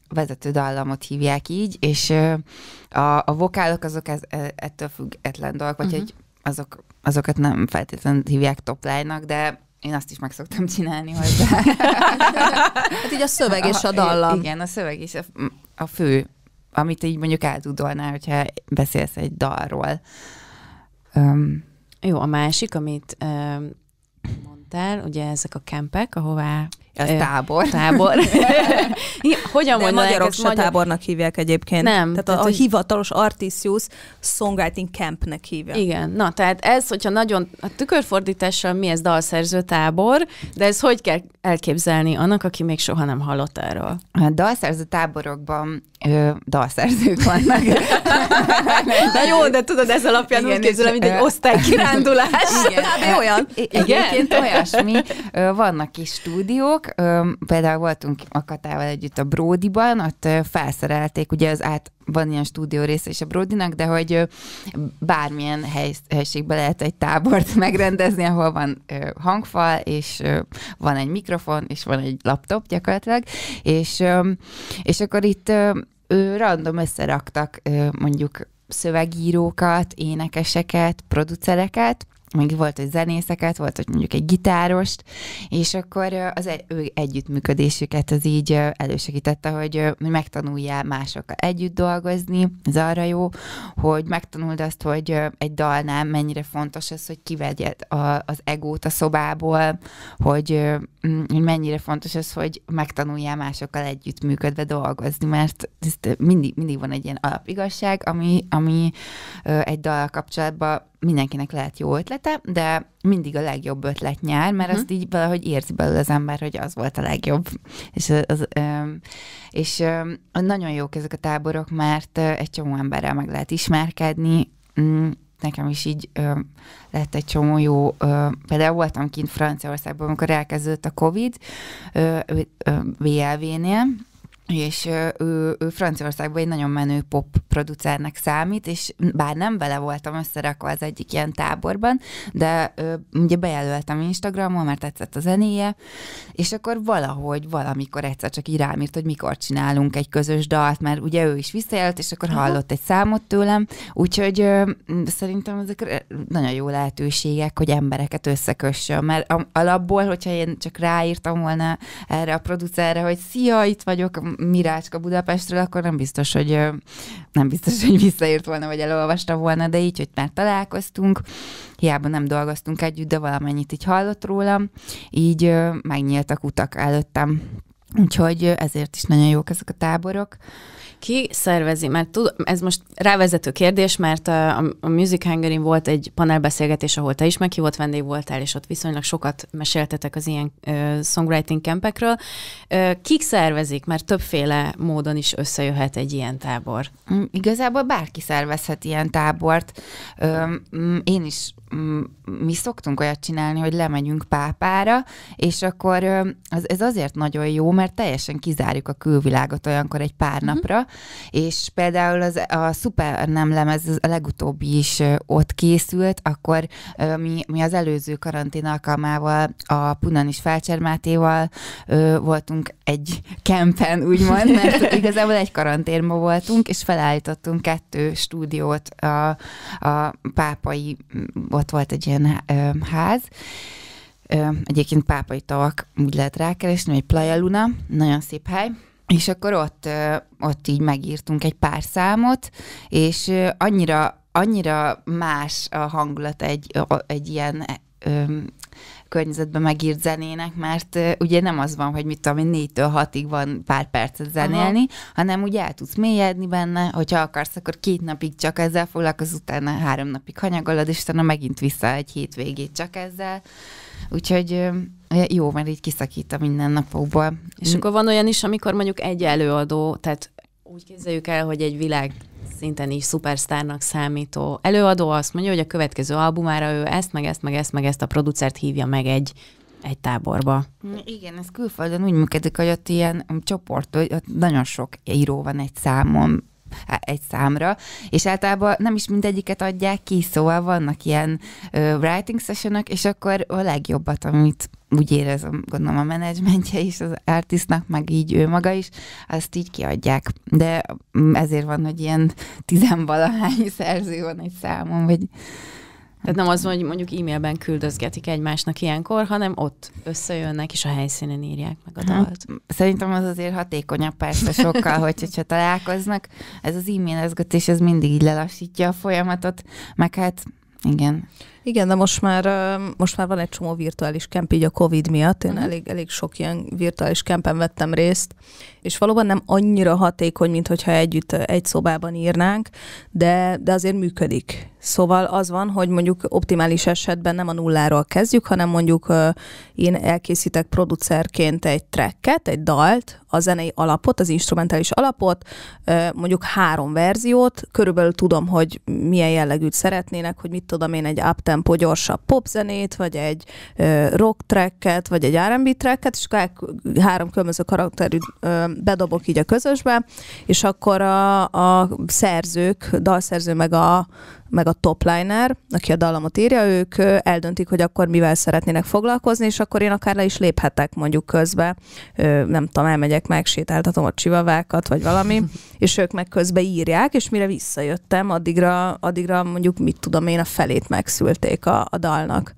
vezető dallamot hívják így, és a, a vokálok azok ez, e, ettől független dolgok, vagy uh-huh. Mhm. hogy azok, azokat nem feltétlenül hívják topline de én azt is meg szoktam csinálni hozzá. <laughs> hát így a szöveg és a dallam. Igen, a szöveg és a, a fő, amit így mondjuk eltudolnál, hogyha beszélsz egy dalról. Um, jó, a másik, amit mondtál, ugye ezek a kempek, ahová ez tábor. Tábor. <laughs> <laughs> Hogyan mondják magyarok se magyar... tábornak hívják egyébként. Nem. Tehát, tehát a, a hivatalos Artisius Songwriting Campnek hívják. Igen. Na, tehát ez, hogyha nagyon a tükörfordítással mi ez dalszerző tábor, de ez hogy kell elképzelni annak, aki még soha nem hallott erről? A hát dalszerző táborokban ö, dalszerzők vannak. <laughs> Na jó, de tudod, ez alapján igen, úgy képzelem, mint egy kirándulás. Igen. Hát, olyan. Igen? Egyébként olyasmi. Vannak is stúdiók, dolgok. Például voltunk a Katával együtt a Bródiban, ott felszerelték, ugye az át van ilyen stúdió része is a Brodinak, de hogy bármilyen helységbe lehet egy tábort <laughs> megrendezni, ahol van hangfal, és van egy mikrofon, és van egy laptop gyakorlatilag, és, és akkor itt random összeraktak mondjuk szövegírókat, énekeseket, producereket, meg volt egy zenészeket, volt hogy mondjuk egy gitárost, és akkor az e-, ő együttműködésüket az így elősegítette, hogy megtanuljál másokkal együtt dolgozni. Ez arra jó, hogy megtanuld azt, hogy egy dalnál mennyire fontos az, hogy kivegyed a, az egót a szobából, hogy mennyire fontos az, hogy megtanuljál másokkal együttműködve dolgozni, mert mindig, mindig van egy ilyen alapigazság, ami, ami egy dal kapcsolatban mindenkinek lehet jó ötlete, de mindig a legjobb ötlet nyár, mert uh-huh. azt így valahogy érzi belőle az ember, hogy az volt a legjobb. És, az, és nagyon jók ezek a táborok, mert egy csomó emberrel meg lehet ismerkedni, mm, nekem is így lett egy csomó jó, például voltam kint Franciaországban, amikor elkezdődött a Covid VLV-nél, és ő, ő Franciaországban egy nagyon menő pop producernek számít, és bár nem vele voltam összerakva az egyik ilyen táborban, de ő, ugye bejelöltem Instagramon, mert tetszett a zenéje, és akkor valahogy, valamikor egyszer csak így rám írt, hogy mikor csinálunk egy közös dalt, mert ugye ő is visszajelölt, és akkor hallott egy számot tőlem, úgyhogy ö, szerintem ezek nagyon jó lehetőségek, hogy embereket összekössön, mert alapból, hogyha én csak ráírtam volna erre a producerre, hogy szia, itt vagyok, Mirácska Budapestről, akkor nem biztos, hogy nem biztos, hogy visszaért volna, vagy elolvasta volna, de így, hogy már találkoztunk, hiába nem dolgoztunk együtt, de valamennyit így hallott rólam, így megnyíltak utak előttem. Úgyhogy ezért is nagyon jók ezek a táborok. Ki szervezi, mert tud, ez most rávezető kérdés, mert a, a Music hungary volt egy panelbeszélgetés, ahol te is meghívott vendég voltál, és ott viszonylag sokat meséltetek az ilyen ö, songwriting kempekről. kik szervezik, mert többféle módon is összejöhet egy ilyen tábor? Mm, igazából bárki szervezhet ilyen tábort. Ö, mm, én is mm, mi szoktunk olyat csinálni, hogy lemegyünk pápára, és akkor az, ez azért nagyon jó, mert teljesen kizárjuk a külvilágot olyankor egy pár mm napra, és például az, a szuper nem lemez, a legutóbbi is ott készült, akkor mi, mi az előző karantén alkalmával a Punan is Felcsermátéval voltunk egy kempen, úgymond, mert igazából egy karanténban voltunk, és felállítottunk kettő stúdiót a, a pápai, ott volt egy ilyen ház. Egyébként pápai tavak, úgy lehet rákeresni, hogy Playa Luna, nagyon szép hely. És akkor ott, ott így megírtunk egy pár számot, és annyira, annyira más a hangulat egy, egy ilyen környezetben megírt zenének, mert ugye nem az van, hogy mit tudom én, 4 hatig 6-ig van pár percet zenélni, Aha. hanem ugye el tudsz mélyedni benne, hogyha akarsz, akkor két napig csak ezzel foglalkozz, utána három napig hanyagolod, és utána megint vissza egy hétvégét csak ezzel. Úgyhogy jó, mert így kiszakít a mindennapokból. És akkor van olyan is, amikor mondjuk egy előadó, tehát úgy képzeljük el, hogy egy világ szinten is szupersztárnak számító előadó azt mondja, hogy a következő albumára ő ezt, meg ezt, meg ezt, meg ezt a producert hívja meg egy egy táborba. Mm, igen, ez külföldön úgy működik, hogy ott ilyen csoport, hogy ott nagyon sok író van egy számon, egy számra, és általában nem is mindegyiket adják ki, szóval vannak ilyen writing sessionök, és akkor a legjobbat, amit úgy érezem, gondolom a menedzsmentje is az artistnak, meg így ő maga is, azt így kiadják. De mm, ezért van, hogy ilyen tizenvalahány <laughs> szerző van egy számon, vagy tehát nem az, hogy mondjuk e-mailben küldözgetik egymásnak ilyenkor, hanem ott összejönnek, és a helyszínen írják meg a hát, dalt. Szerintem az azért hatékonyabb persze sokkal, hogy, hogyha találkoznak. Ez az e-mailezgetés, ez mindig így lelassítja a folyamatot, meg hát igen. Igen, de most már, most már van egy csomó virtuális kemp így a Covid miatt. Én uh-huh. elég, elég sok ilyen virtuális kempen vettem részt, és valóban nem annyira hatékony, mint hogyha együtt egy szobában írnánk, de, de azért működik. Szóval az van, hogy mondjuk optimális esetben nem a nulláról kezdjük, hanem mondjuk én elkészítek producerként egy tracket, egy dalt, a zenei alapot, az instrumentális alapot, mondjuk három verziót, körülbelül tudom, hogy milyen jellegűt szeretnének, hogy mit tudom én, egy up tempó gyorsabb popzenét, vagy egy ö, rock tracket, vagy egy R&B tracket, és akkor három különböző karakterű bedobok így a közösbe, és akkor a, a szerzők, dalszerző meg a meg a topliner, aki a dallamot írja, ők eldöntik, hogy akkor mivel szeretnének foglalkozni, és akkor én akár le is léphetek mondjuk közbe, nem tudom, elmegyek, megsétáltatom a csivavákat, vagy valami, <laughs> és ők meg közbe írják, és mire visszajöttem, addigra, addigra mondjuk, mit tudom én, a felét megszülték a, a dalnak.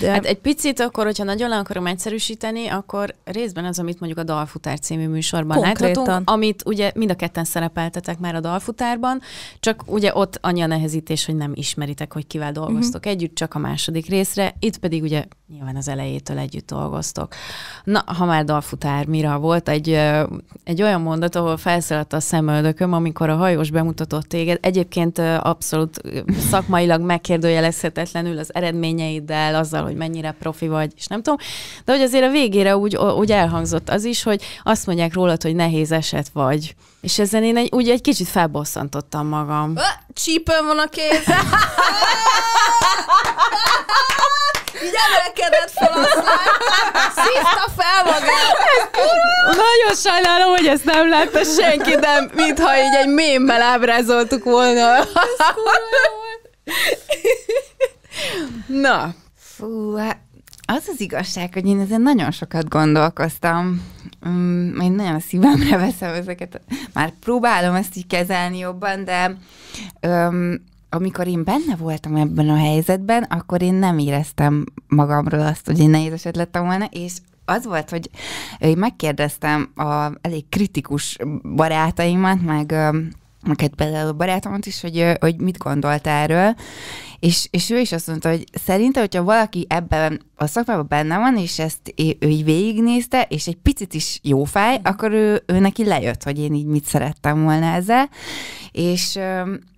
De... Hát egy picit akkor, hogyha nagyon le akarom egyszerűsíteni, akkor részben az, amit mondjuk a Dalfutár című műsorban láthatunk, amit ugye mind a ketten szerepeltetek már a Dalfutárban, csak ugye ott annyi a nehezítés, hogy hogy nem ismeritek, hogy kivel mhm. dolgoztok uh-huh. együtt, csak a második részre. Itt pedig ugye nyilván az elejétől együtt dolgoztok. Na, ha már dalfutár, mira volt egy, egy olyan mondat, ahol felszaladt a szemöldököm, amikor a hajós bemutatott téged. Egyébként abszolút szakmailag megkérdőjelezhetetlenül az eredményeiddel, azzal, hogy mennyire profi vagy, és nem tudom. De hogy azért a végére úgy, úgy elhangzott az is, hogy azt mondják rólad, hogy nehéz eset vagy. És ezen én egy, úgy egy kicsit felbosszantottam magam. Csípőm van a kéz. <laughs> Így emelkedett fel aztán, szívta fel magát. Nagyon sajnálom, hogy ezt nem látta senki, de mintha így egy mémmel ábrázoltuk volna. Na. Fú, hát az az igazság, hogy én ezen nagyon sokat gondolkoztam um, én nagyon szívemre <laughs> veszem ezeket. Már próbálom ezt így kezelni jobban, de um, amikor én benne voltam ebben a helyzetben, akkor én nem éreztem magamról azt, hogy én nehéz eset lettem volna, és az volt, hogy én megkérdeztem a elég kritikus barátaimat, meg neked például barátomat is, hogy, hogy mit gondolt erről, és, és ő is azt mondta, hogy szerinte, hogyha valaki ebben a szakmában benne van, és ezt ő így végignézte, és egy picit is jó fáj, akkor ő, ő neki lejött, hogy én így mit szerettem volna ezzel, és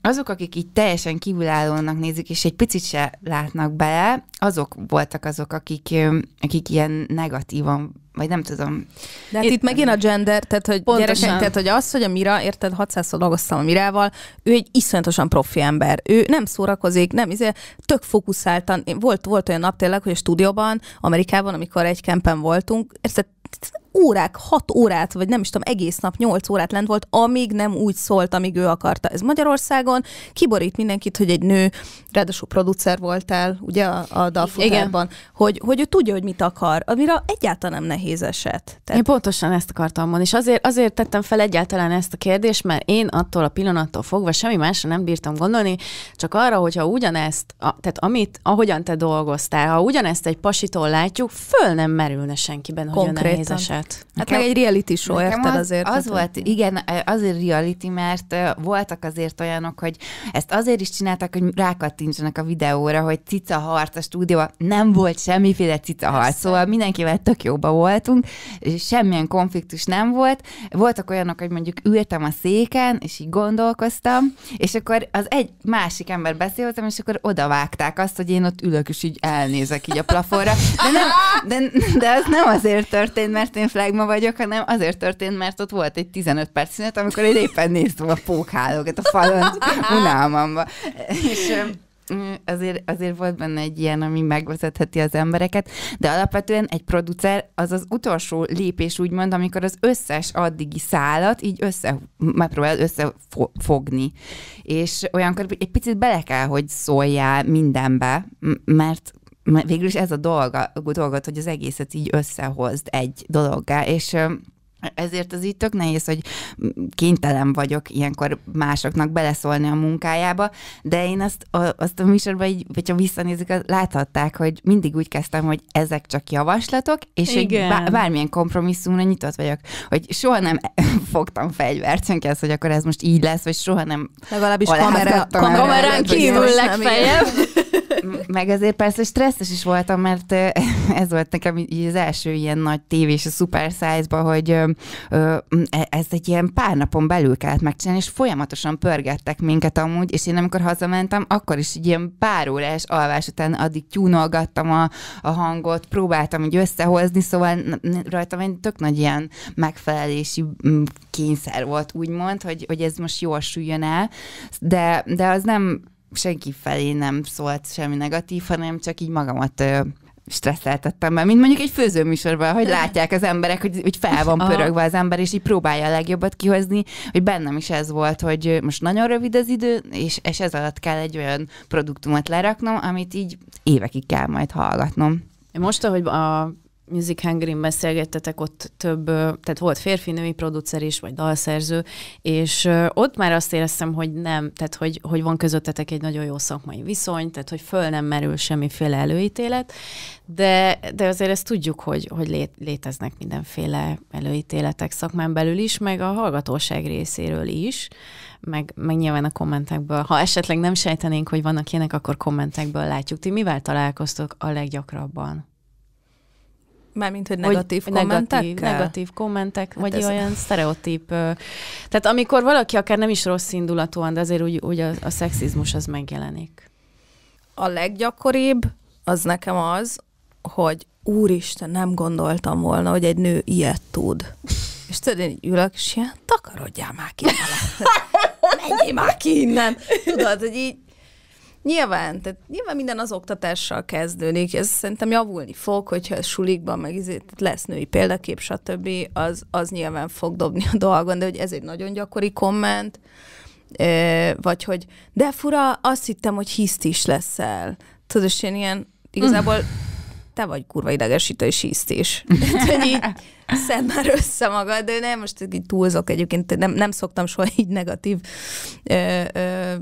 azok, akik így teljesen kívülállónak nézik, és egy picit se látnak bele, azok voltak azok, akik, akik ilyen negatívan vagy nem tudom. De hát itt megint a gender, tehát hogy, Pontosan. gyerekek, tehát hogy az, hogy a Mira, érted, 600-szor dolgoztam a Mirával, ő egy iszonyatosan profi ember. Ő nem szórakozik, nem, izé, tök fókuszáltan. Volt, volt olyan nap tényleg, hogy a stúdióban, Amerikában, amikor egy kempen voltunk, érted, órák, hat órát, vagy nem is tudom, egész nap nyolc órát lent volt, amíg nem úgy szólt, amíg ő akarta. Ez Magyarországon kiborít mindenkit, hogy egy nő, ráadásul producer voltál, ugye a, a dalfutárban, hogy, hogy ő tudja, hogy mit akar, amire egyáltalán nem nehéz eset. Tehát... Én pontosan ezt akartam mondani, és azért, azért tettem fel egyáltalán ezt a kérdést, mert én attól a pillanattól fogva semmi másra nem bírtam gondolni, csak arra, hogyha ugyanezt, a, tehát amit, ahogyan te dolgoztál, ha ugyanezt egy pasitól látjuk, föl nem merülne senkiben, hogy Konkrétan. nehéz eset munkát. Hát meg egy reality show, érted az, azért? Az hát, volt, hogy... igen, azért reality, mert voltak azért olyanok, hogy ezt azért is csináltak, hogy rákattintsanak a videóra, hogy cica harc a stúdióban. Nem volt semmiféle cica harc, szóval mindenkivel tök jóba voltunk, semmilyen konfliktus nem volt. Voltak olyanok, hogy mondjuk ültem a széken, és így gondolkoztam, és akkor az egy másik ember beszéltem, és akkor odavágták azt, hogy én ott ülök, és így elnézek így a plafonra. De, nem, de, de az nem azért történt, mert én flagma vagyok, hanem azért történt, mert ott volt egy 15 perc szünet, amikor én éppen néztem a pókhálókat a falon <laughs> unálmamba. És mm, azért, azért volt benne egy ilyen, ami megvezetheti az embereket, de alapvetően egy producer az az utolsó lépés úgymond, amikor az összes addigi szálat így össze, megpróbál összefogni. És olyankor egy picit bele kell, hogy szóljál mindenbe, mert végül is ez a dolga, dolgot, hogy az egészet így összehozd egy dologgá, és ezért az így tök nehéz, hogy kénytelen vagyok ilyenkor másoknak beleszólni a munkájába, de én azt, a, azt a műsorban, így, hogyha visszanézik, láthatták, hogy mindig úgy kezdtem, hogy ezek csak javaslatok, és Igen. egy bármilyen kompromisszumra nyitott vagyok, hogy soha nem <laughs> fogtam fegyvert, senki az, hogy akkor ez most így lesz, vagy soha nem Legalábbis kamera, kamerán, kamerán kívül legfeljebb. Meg azért persze stresszes is voltam, mert <laughs> ez volt nekem így az első ilyen nagy tévés a Super Size-ba, hogy E, ez egy ilyen pár napon belül kellett megcsinálni, és folyamatosan pörgettek minket amúgy, és én amikor hazamentem, akkor is egy ilyen órás alvás után addig tyúnolgattam a, a hangot, próbáltam így összehozni, szóval rajtam egy tök nagy ilyen megfelelési kényszer volt, úgymond, hogy, hogy ez most jól süljön el, de, de az nem senki felé nem szólt semmi negatív, hanem csak így magamat stresszeltettem már, mint mondjuk egy főzőműsorban, hogy látják az emberek, hogy, hogy fel van pörögve az ember, és így próbálja a legjobbat kihozni, hogy bennem is ez volt, hogy most nagyon rövid az idő, és, és ez alatt kell egy olyan produktumot leraknom, amit így évekig kell majd hallgatnom. Most, ahogy a Music hungary beszélgettetek, ott több, tehát volt férfi-női producer is, vagy dalszerző, és ott már azt éreztem, hogy nem, tehát hogy, hogy van közöttetek egy nagyon jó szakmai viszony, tehát hogy föl nem merül semmiféle előítélet, de, de azért ezt tudjuk, hogy, hogy lé, léteznek mindenféle előítéletek szakmán belül is, meg a hallgatóság részéről is, meg, meg nyilván a kommentekből. Ha esetleg nem sejtenénk, hogy vannak ilyenek, akkor kommentekből látjuk. Ti mivel találkoztok a leggyakrabban? Mármint, hogy negatív hogy kommentek? Negatív, negatív kommentek, hát vagy ez olyan sztereotíp. Tehát amikor valaki akár nem is rossz indulatúan, de azért úgy, úgy a, a szexizmus az megjelenik. A leggyakoribb az nekem az, hogy úristen, nem gondoltam volna, hogy egy nő ilyet tud. És tudod, én ülök, és ilyen, takarodjál már ki vele. <laughs> Menjél már ki innen. Tudod, hogy így Nyilván, tehát nyilván minden az oktatással kezdődik, ez szerintem javulni fog, hogyha ez sulikban meg izé, lesz női példakép, stb., az, az nyilván fog dobni a dolgon, de hogy ez egy nagyon gyakori komment, vagy hogy de fura, azt hittem, hogy hiszt is leszel. Tudod, és én ilyen igazából mm. te vagy kurva idegesítő és hiszt is. <laughs> szemmel már össze magad, de nem, most így túlzok egyébként, nem, nem szoktam soha így negatív ö, ö,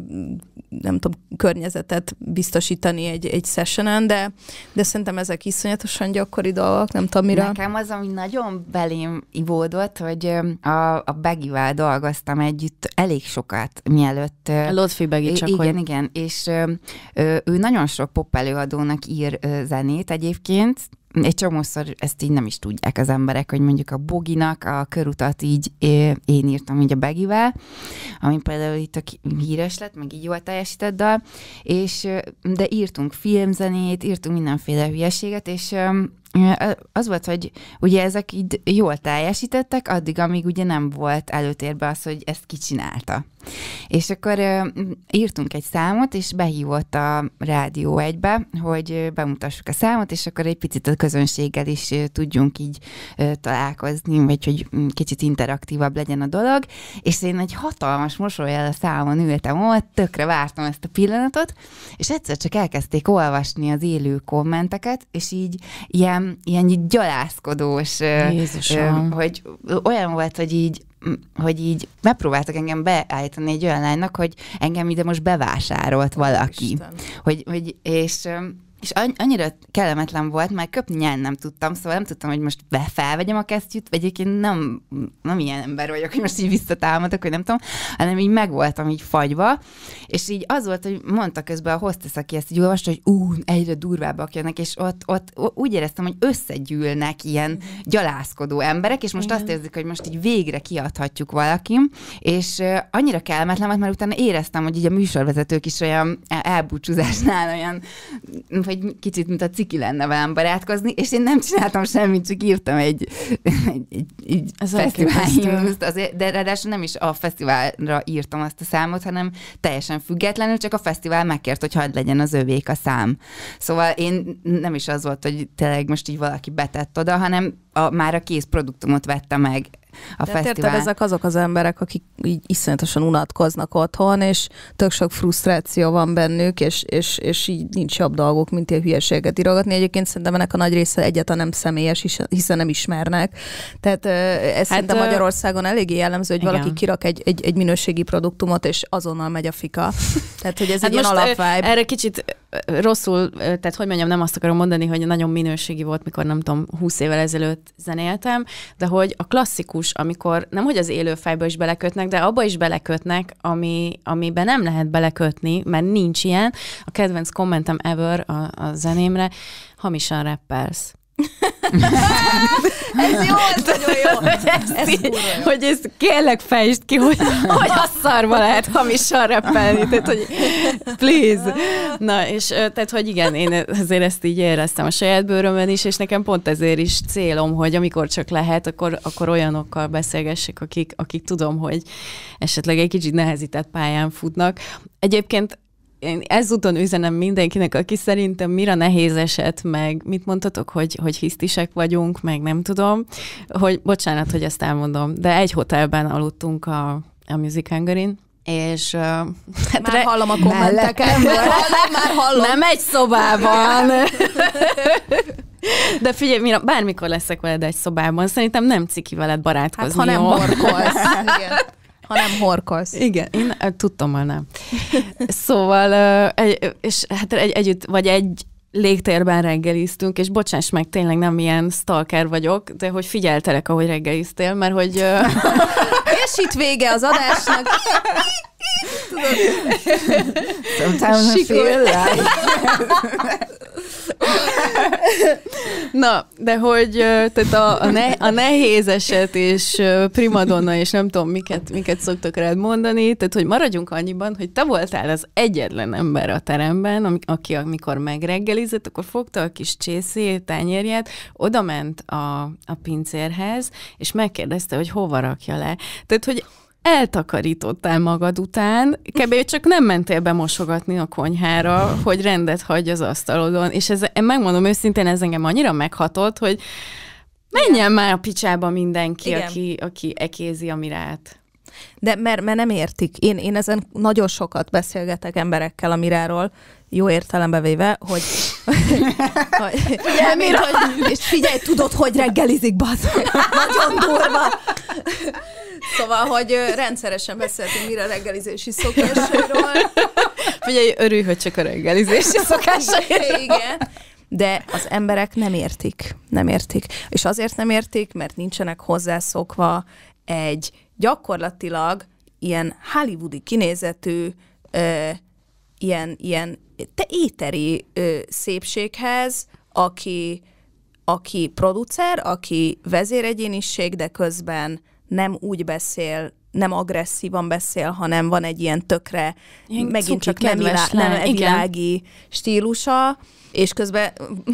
nem tudom, környezetet biztosítani egy, egy sessionen, de, de szerintem ezek iszonyatosan gyakori dolgok, nem tudom mire. Nekem az, ami nagyon belém ivódott, hogy a, a Begivel dolgoztam együtt elég sokat, mielőtt... Lodfi Begi csak, Igen, hogy... igen, és ő, ő nagyon sok pop előadónak ír zenét egyébként, egy csomószor ezt így nem is tudják az emberek, hogy mondjuk a Boginak a körutat így én írtam így a Begivel, ami például itt a híres lett, meg így jól teljesített dal, és, de írtunk filmzenét, írtunk mindenféle hülyeséget, és az volt, hogy ugye ezek így jól teljesítettek, addig, amíg ugye nem volt előtérbe az, hogy ezt kicsinálta. És akkor írtunk egy számot, és behívott a Rádió egybe, hogy bemutassuk a számot, és akkor egy picit a közönséggel is tudjunk így találkozni, vagy hogy mm, kicsit interaktívabb legyen a dolog. És én egy hatalmas mosolyjal a számon ültem ott, tökre vártam ezt a pillanatot, és egyszer csak elkezdték olvasni az élő kommenteket, és így ilyen ilyen, így gyalászkodós, Jézusom. hogy olyan volt, hogy így hogy így megpróbáltak engem beállítani egy olyan lánynak, hogy engem ide most bevásárolt valaki. Hogy, hogy, és és annyira kellemetlen volt, mert köpni nyeln nem tudtam, szóval nem tudtam, hogy most be felvegyem a kesztyűt, vagy egyébként nem, nem ilyen ember vagyok, hogy most így visszatámadok, hogy nem tudom, hanem így megvoltam így fagyva, és így az volt, hogy mondta közben a hostess, aki ezt így olvasta, hogy ú, egyre durvábbak jönnek, és ott, ott úgy éreztem, hogy összegyűlnek ilyen gyalászkodó emberek, és most Igen. azt érzik, hogy most így végre kiadhatjuk valakim, és annyira kellemetlen volt, mert utána éreztem, hogy így a műsorvezetők is olyan e-, elbúcsúzásnál olyan, vagy hogy kicsit, mint a ciki lenne velem barátkozni, és én nem csináltam semmit, csak írtam egy, egy, egy, egy azért, de ráadásul nem is a fesztiválra írtam azt a számot, hanem teljesen függetlenül, csak a fesztivál megkért, hogy hagyd legyen az övék a szám. Szóval én nem is az volt, hogy tényleg most így valaki betett oda, hanem a, már a kész produktumot vette meg a De fesztivál. Érted, ezek azok az emberek, akik így iszonyatosan unatkoznak otthon, és tök sok frusztráció van bennük, és, és, és így nincs jobb dolgok mint ilyen hülyeséget írogatni. Egyébként szerintem ennek a nagy része egyáltalán nem személyes, hiszen nem ismernek. Tehát ez hát, szerintem Magyarországon eléggé jellemző, hogy igen. valaki kirak egy, egy, egy minőségi produktumot, és azonnal megy a fika. <laughs> Tehát, hogy ez hát egy ilyen alapvágy. Erre kicsit rosszul, tehát hogy mondjam, nem azt akarom mondani, hogy nagyon minőségi volt, mikor nem tudom, 20 évvel ezelőtt zenéltem, de hogy a klasszikus, amikor nem hogy az élő fejbe is belekötnek, de abba is belekötnek, ami, amiben nem lehet belekötni, mert nincs ilyen. A kedvenc kommentem ever a, a zenémre, hamisan rappelsz ez jó, ez nagyon jó. Ez, ez így, hogy ez kérlek fejtsd ki, hogy, <laughs> hogy a szarba lehet hamisan repelni. Tehát, hogy please. Na, és tehát, hogy igen, én azért ezt így éreztem a saját bőrömben is, és nekem pont ezért is célom, hogy amikor csak lehet, akkor, akkor olyanokkal beszélgessek, akik, akik tudom, hogy esetleg egy kicsit nehezített pályán futnak. Egyébként én ezúton üzenem mindenkinek, aki szerintem mira nehéz esett, meg mit mondtatok, hogy, hogy hisztisek vagyunk, meg nem tudom, hogy bocsánat, hogy ezt elmondom, de egy hotelben aludtunk a, a Music hungary és uh, hát már re- hallom a kommenteket. Nem, már hallom. Nem egy szobában. De figyelj, mira, bármikor leszek veled egy szobában, szerintem nem ciki veled barátkozni. Hát, ha nem <laughs> ha nem horkolsz. <laughs> Igen, én eh, tudtam, már nem. Szóval, eh, és hát egy, együtt, vagy egy, légtérben reggeliztünk, és bocsáss meg, tényleg nem ilyen stalker vagyok, de hogy figyeltelek, ahogy reggeliztél, mert hogy... Eh, <laughs> és itt vége az adásnak. Sometimes I feel like... <laughs> <laughs> Na, de hogy tehát a, a, ne, a nehéz eset és primadonna, és nem tudom, miket, miket szoktak rád mondani, tehát hogy maradjunk annyiban, hogy te voltál az egyetlen ember a teremben, aki amikor megreggelizett, akkor fogta a kis csészét, tányérját, oda ment a, a pincérhez, és megkérdezte, hogy hova rakja le. Tehát, hogy eltakarítottál magad után, kb. csak nem mentél be mosogatni a konyhára, hogy rendet hagyj az asztalodon, és ez, én megmondom őszintén, ez engem annyira meghatott, hogy menjen már a picsába mindenki, Igen. aki, aki ekézi, a Mirát, De mert, mert nem értik. Én, én ezen nagyon sokat beszélgetek emberekkel a Miráról, jó értelembe véve, hogy... <laughs> Ugye, mint, hogy és figyelj, tudod, hogy reggelizik, bazd Nagyon durva. Szóval, hogy rendszeresen beszéltünk mire reggelizési szokásairól. Figyelj, örülj, hogy csak a reggelizési szokásairól. <laughs> Igen. De az emberek nem értik, nem értik. És azért nem értik, mert nincsenek hozzászokva egy gyakorlatilag ilyen hollywoodi kinézetű, ö, ilyen, ilyen te éteri ö, szépséghez, aki, aki producer, aki vezéregyéniség, de közben nem úgy beszél, nem agresszívan beszél, hanem van egy ilyen tökre, ilyen megint cuki, csak nem, ilá, nem világi stílusa, és közben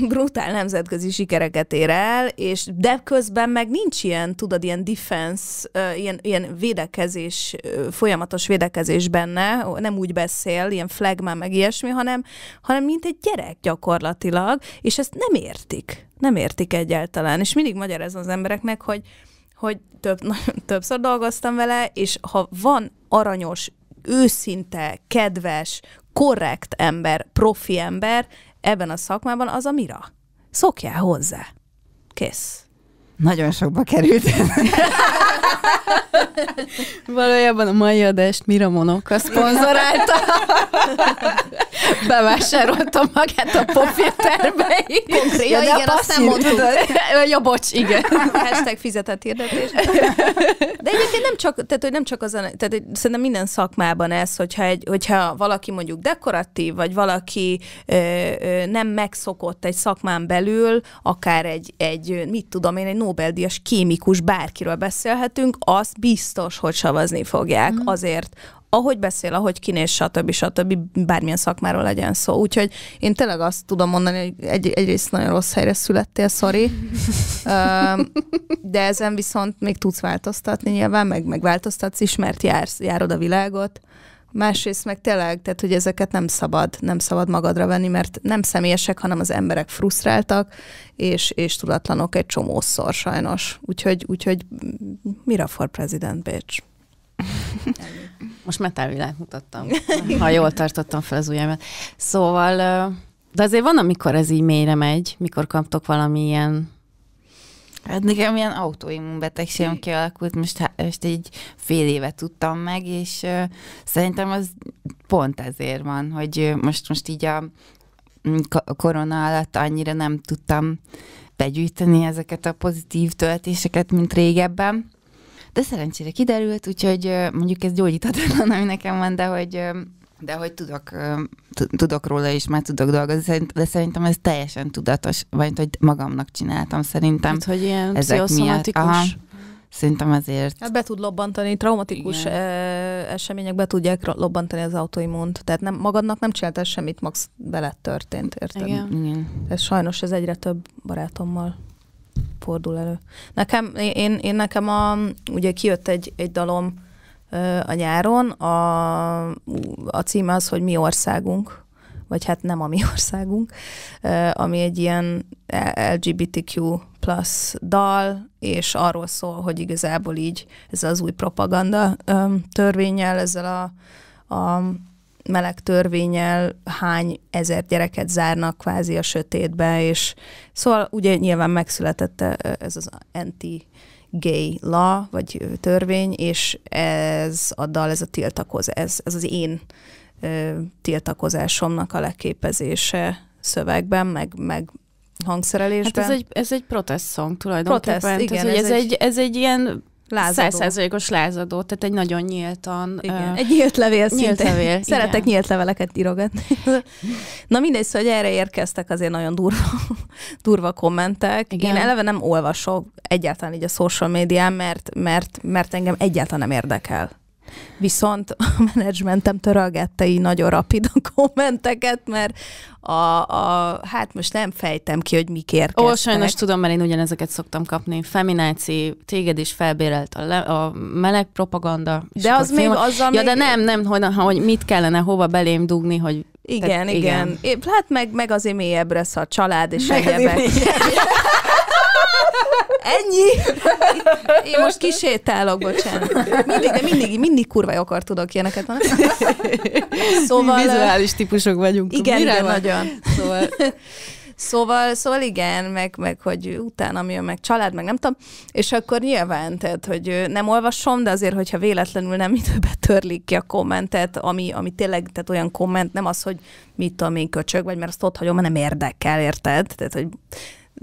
brutál nemzetközi sikereket ér el, és de közben meg nincs ilyen, tudod, ilyen defense, ilyen, ilyen védekezés, folyamatos védekezés benne, nem úgy beszél, ilyen flagma, meg ilyesmi, hanem, hanem mint egy gyerek gyakorlatilag, és ezt nem értik. Nem értik egyáltalán. És mindig magyarázom az embereknek, hogy hogy több, <laughs> többször dolgoztam vele, és ha van aranyos, őszinte, kedves, korrekt ember, profi ember ebben a szakmában, az a mira. Szokjál hozzá. Kész. Nagyon sokba került. Valójában a mai adást Mira Monoka szponzorálta. Bevásárolta magát a popfilterbe. Ja, ja, igen, azt nem mondtuk. Ja, bocs, igen. Hashtag fizetett hirdetés. De egyébként nem csak, tehát, hogy nem csak az, a, tehát hogy szerintem minden szakmában ez, hogyha, egy, hogyha valaki mondjuk dekoratív, vagy valaki ö, ö, nem megszokott egy szakmán belül, akár egy, egy mit tudom én, egy Nobel-díjas kémikus bárkiről beszélhetünk, azt biztos, hogy savazni fogják mm. azért, ahogy beszél, ahogy kinéz, stb. stb. bármilyen szakmáról legyen szó. Úgyhogy én tényleg azt tudom mondani, hogy egy, egyrészt nagyon rossz helyre születtél, sorry, <laughs> de ezen viszont még tudsz változtatni nyilván, meg megváltoztatsz is, mert jársz, járod a világot. Másrészt meg tényleg, tehát hogy ezeket nem szabad, nem szabad magadra venni, mert nem személyesek, hanem az emberek frusztráltak, és, és tudatlanok egy csomószor sajnos. Úgyhogy, úgyhogy mira for president, bitch. Most metálvilágot mutattam, ha jól tartottam fel az ujjaimat. Szóval, de azért van, amikor ez így mélyre megy, mikor kaptok valamilyen Hát nekem ilyen autoimmunbetegségem kialakult, most, most így fél éve tudtam meg, és uh, szerintem az pont ezért van, hogy most, most így a mm, korona alatt annyira nem tudtam begyűjteni ezeket a pozitív töltéseket, mint régebben. De szerencsére kiderült, úgyhogy uh, mondjuk ez gyógyítatlan, ami nekem van, de hogy uh, de hogy tudok, tudok róla is, már tudok dolgozni, de szerintem ez teljesen tudatos, vagy hogy magamnak csináltam szerintem. Hát, hogy ilyen ezek miatt. Aha, szerintem ezért. Hát be tud lobbantani, traumatikus Igen. események be tudják lobbantani az autoimmunt, tehát nem, magadnak nem csináltál semmit, max veled történt, érted? Igen. Igen. Ez sajnos ez egyre több barátommal fordul elő. Nekem, én, én nekem a, ugye kijött egy, egy dalom, a nyáron. A, a cím az, hogy mi országunk, vagy hát nem a mi országunk, ami egy ilyen LGBTQ plusz dal, és arról szól, hogy igazából így ez az új propaganda törvényel, ezzel a, a meleg törvényel hány ezer gyereket zárnak kvázi a sötétbe, és szóval ugye nyilván megszületett ez az anti gay law, vagy törvény, és ez a dal, ez a tiltakoz, ez, ez az én ö, tiltakozásomnak a leképezése szövegben, meg, meg hangszerelésben. Hát ez egy, ez egy protest song tulajdonképpen. Protest, igen, ez, ez, egy, egy, ez egy ilyen Lázadó. Százszerzalékos lázadó, tehát egy nagyon nyíltan... Igen. Uh, egy nyílt levél szinte. Nyílt levél, <laughs> Szeretek igen. nyílt leveleket írogatni. <laughs> Na mindegy, szóval erre érkeztek azért nagyon durva, <laughs> durva kommentek. Igen. Én eleve nem olvasok egyáltalán így a social médián, mert, mert, mert engem egyáltalán nem érdekel viszont a <laughs> menedzsmentem törölgette így nagyon rapid a kommenteket, mert a, a, hát most nem fejtem ki, hogy mik érkeztek. Ó, sajnos tudom, mert én ugyanezeket szoktam kapni. Femináci, téged is felbérelt a, le, a meleg propaganda. De az még, ami... ja, de nem, nem, hogy, hogy mit kellene hova belém dugni, hogy igen, Tehát, igen, igen. Hát meg, meg azért mélyebbre, a család és meg egyebek. <laughs> Ennyi! Én most kisétálok, bocsánat. Mindig, de mindig, mindig kurva akar tudok ilyeneket mondani. Szóval... Mi vizuális típusok vagyunk. Igen, Mire igen, van? nagyon. Szóval... Szóval, szóval igen, meg, meg hogy utána jön, meg család, meg nem tudom, és akkor nyilván, tehát, hogy nem olvasom, de azért, hogyha véletlenül nem időben törlik ki a kommentet, ami, ami tényleg, tehát olyan komment, nem az, hogy mit tudom én köcsög, vagy mert azt ott hagyom, mert nem érdekel, érted? Tehát, hogy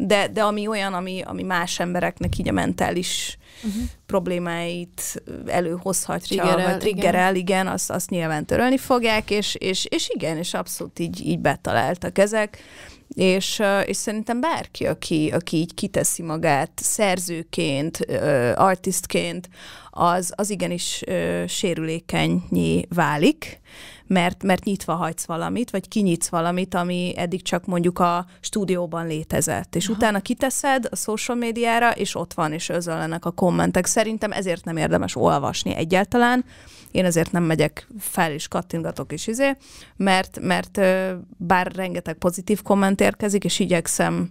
de, de ami olyan, ami, ami más embereknek így a mentális uh-huh. problémáit előhozhatja, triggerel, vagy triggerel, igen, igen azt, azt nyilván törölni fogják, és, és, és igen, és abszolút így, így betaláltak ezek. És, és szerintem bárki, aki, aki így kiteszi magát szerzőként, artistként, az, az igenis sérülékenyé válik mert, mert nyitva hagysz valamit, vagy kinyitsz valamit, ami eddig csak mondjuk a stúdióban létezett. És Aha. utána kiteszed a social médiára, és ott van, és özöllenek a kommentek. Szerintem ezért nem érdemes olvasni egyáltalán. Én ezért nem megyek fel, és kattingatok, és izé, mert, mert bár rengeteg pozitív komment érkezik, és igyekszem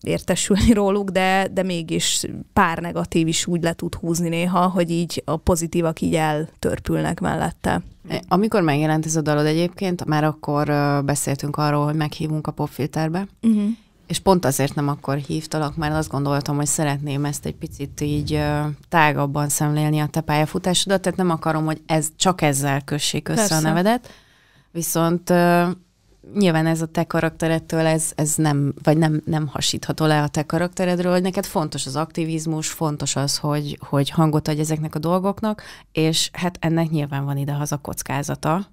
értesülni róluk, de, de mégis pár negatív is úgy le tud húzni néha, hogy így a pozitívak így eltörpülnek mellette. Amikor megjelent ez a dalod egyébként, már akkor beszéltünk arról, hogy meghívunk a popfilterbe, uh-huh. és pont azért nem akkor hívtalak, mert azt gondoltam, hogy szeretném ezt egy picit így tágabban szemlélni a te pályafutásodat, tehát nem akarom, hogy ez csak ezzel kössék össze Persze. a nevedet, viszont nyilván ez a te karakterettől, ez, ez nem, vagy nem, nem hasítható le a te karakteredről, hogy neked fontos az aktivizmus, fontos az, hogy, hogy hangot adj ezeknek a dolgoknak, és hát ennek nyilván van haza kockázata,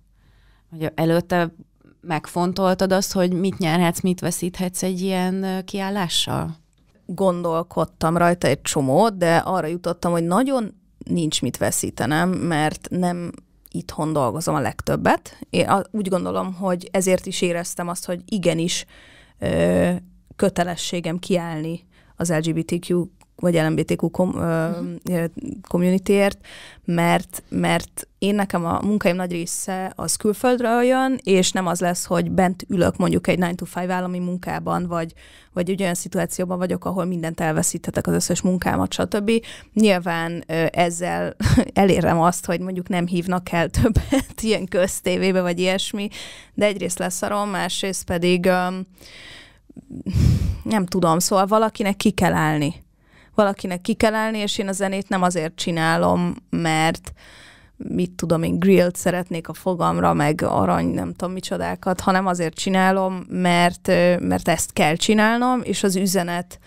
hogy előtte megfontoltad azt, hogy mit nyerhetsz, mit veszíthetsz egy ilyen kiállással? Gondolkodtam rajta egy csomót, de arra jutottam, hogy nagyon nincs mit veszítenem, mert nem itthon dolgozom a legtöbbet. Én úgy gondolom, hogy ezért is éreztem azt, hogy igenis ö, kötelességem kiállni az LGBTQ vagy LMBTQ kom, ö, uh-huh. communityért, mert, mert én nekem a munkáim nagy része az külföldre jön, és nem az lesz, hogy bent ülök mondjuk egy 9 to 5 állami munkában, vagy, vagy egy olyan szituációban vagyok, ahol mindent elveszíthetek, az összes munkámat, stb. Nyilván ezzel <laughs> elérem azt, hogy mondjuk nem hívnak el többet <laughs> ilyen köztévébe, vagy ilyesmi, de egyrészt leszarom, másrészt pedig um, nem tudom, szóval valakinek ki kell állni valakinek ki kell állni, és én a zenét nem azért csinálom, mert mit tudom én, grillt szeretnék a fogamra, meg arany, nem tudom micsodákat, hanem azért csinálom, mert, mert ezt kell csinálnom, és az üzenet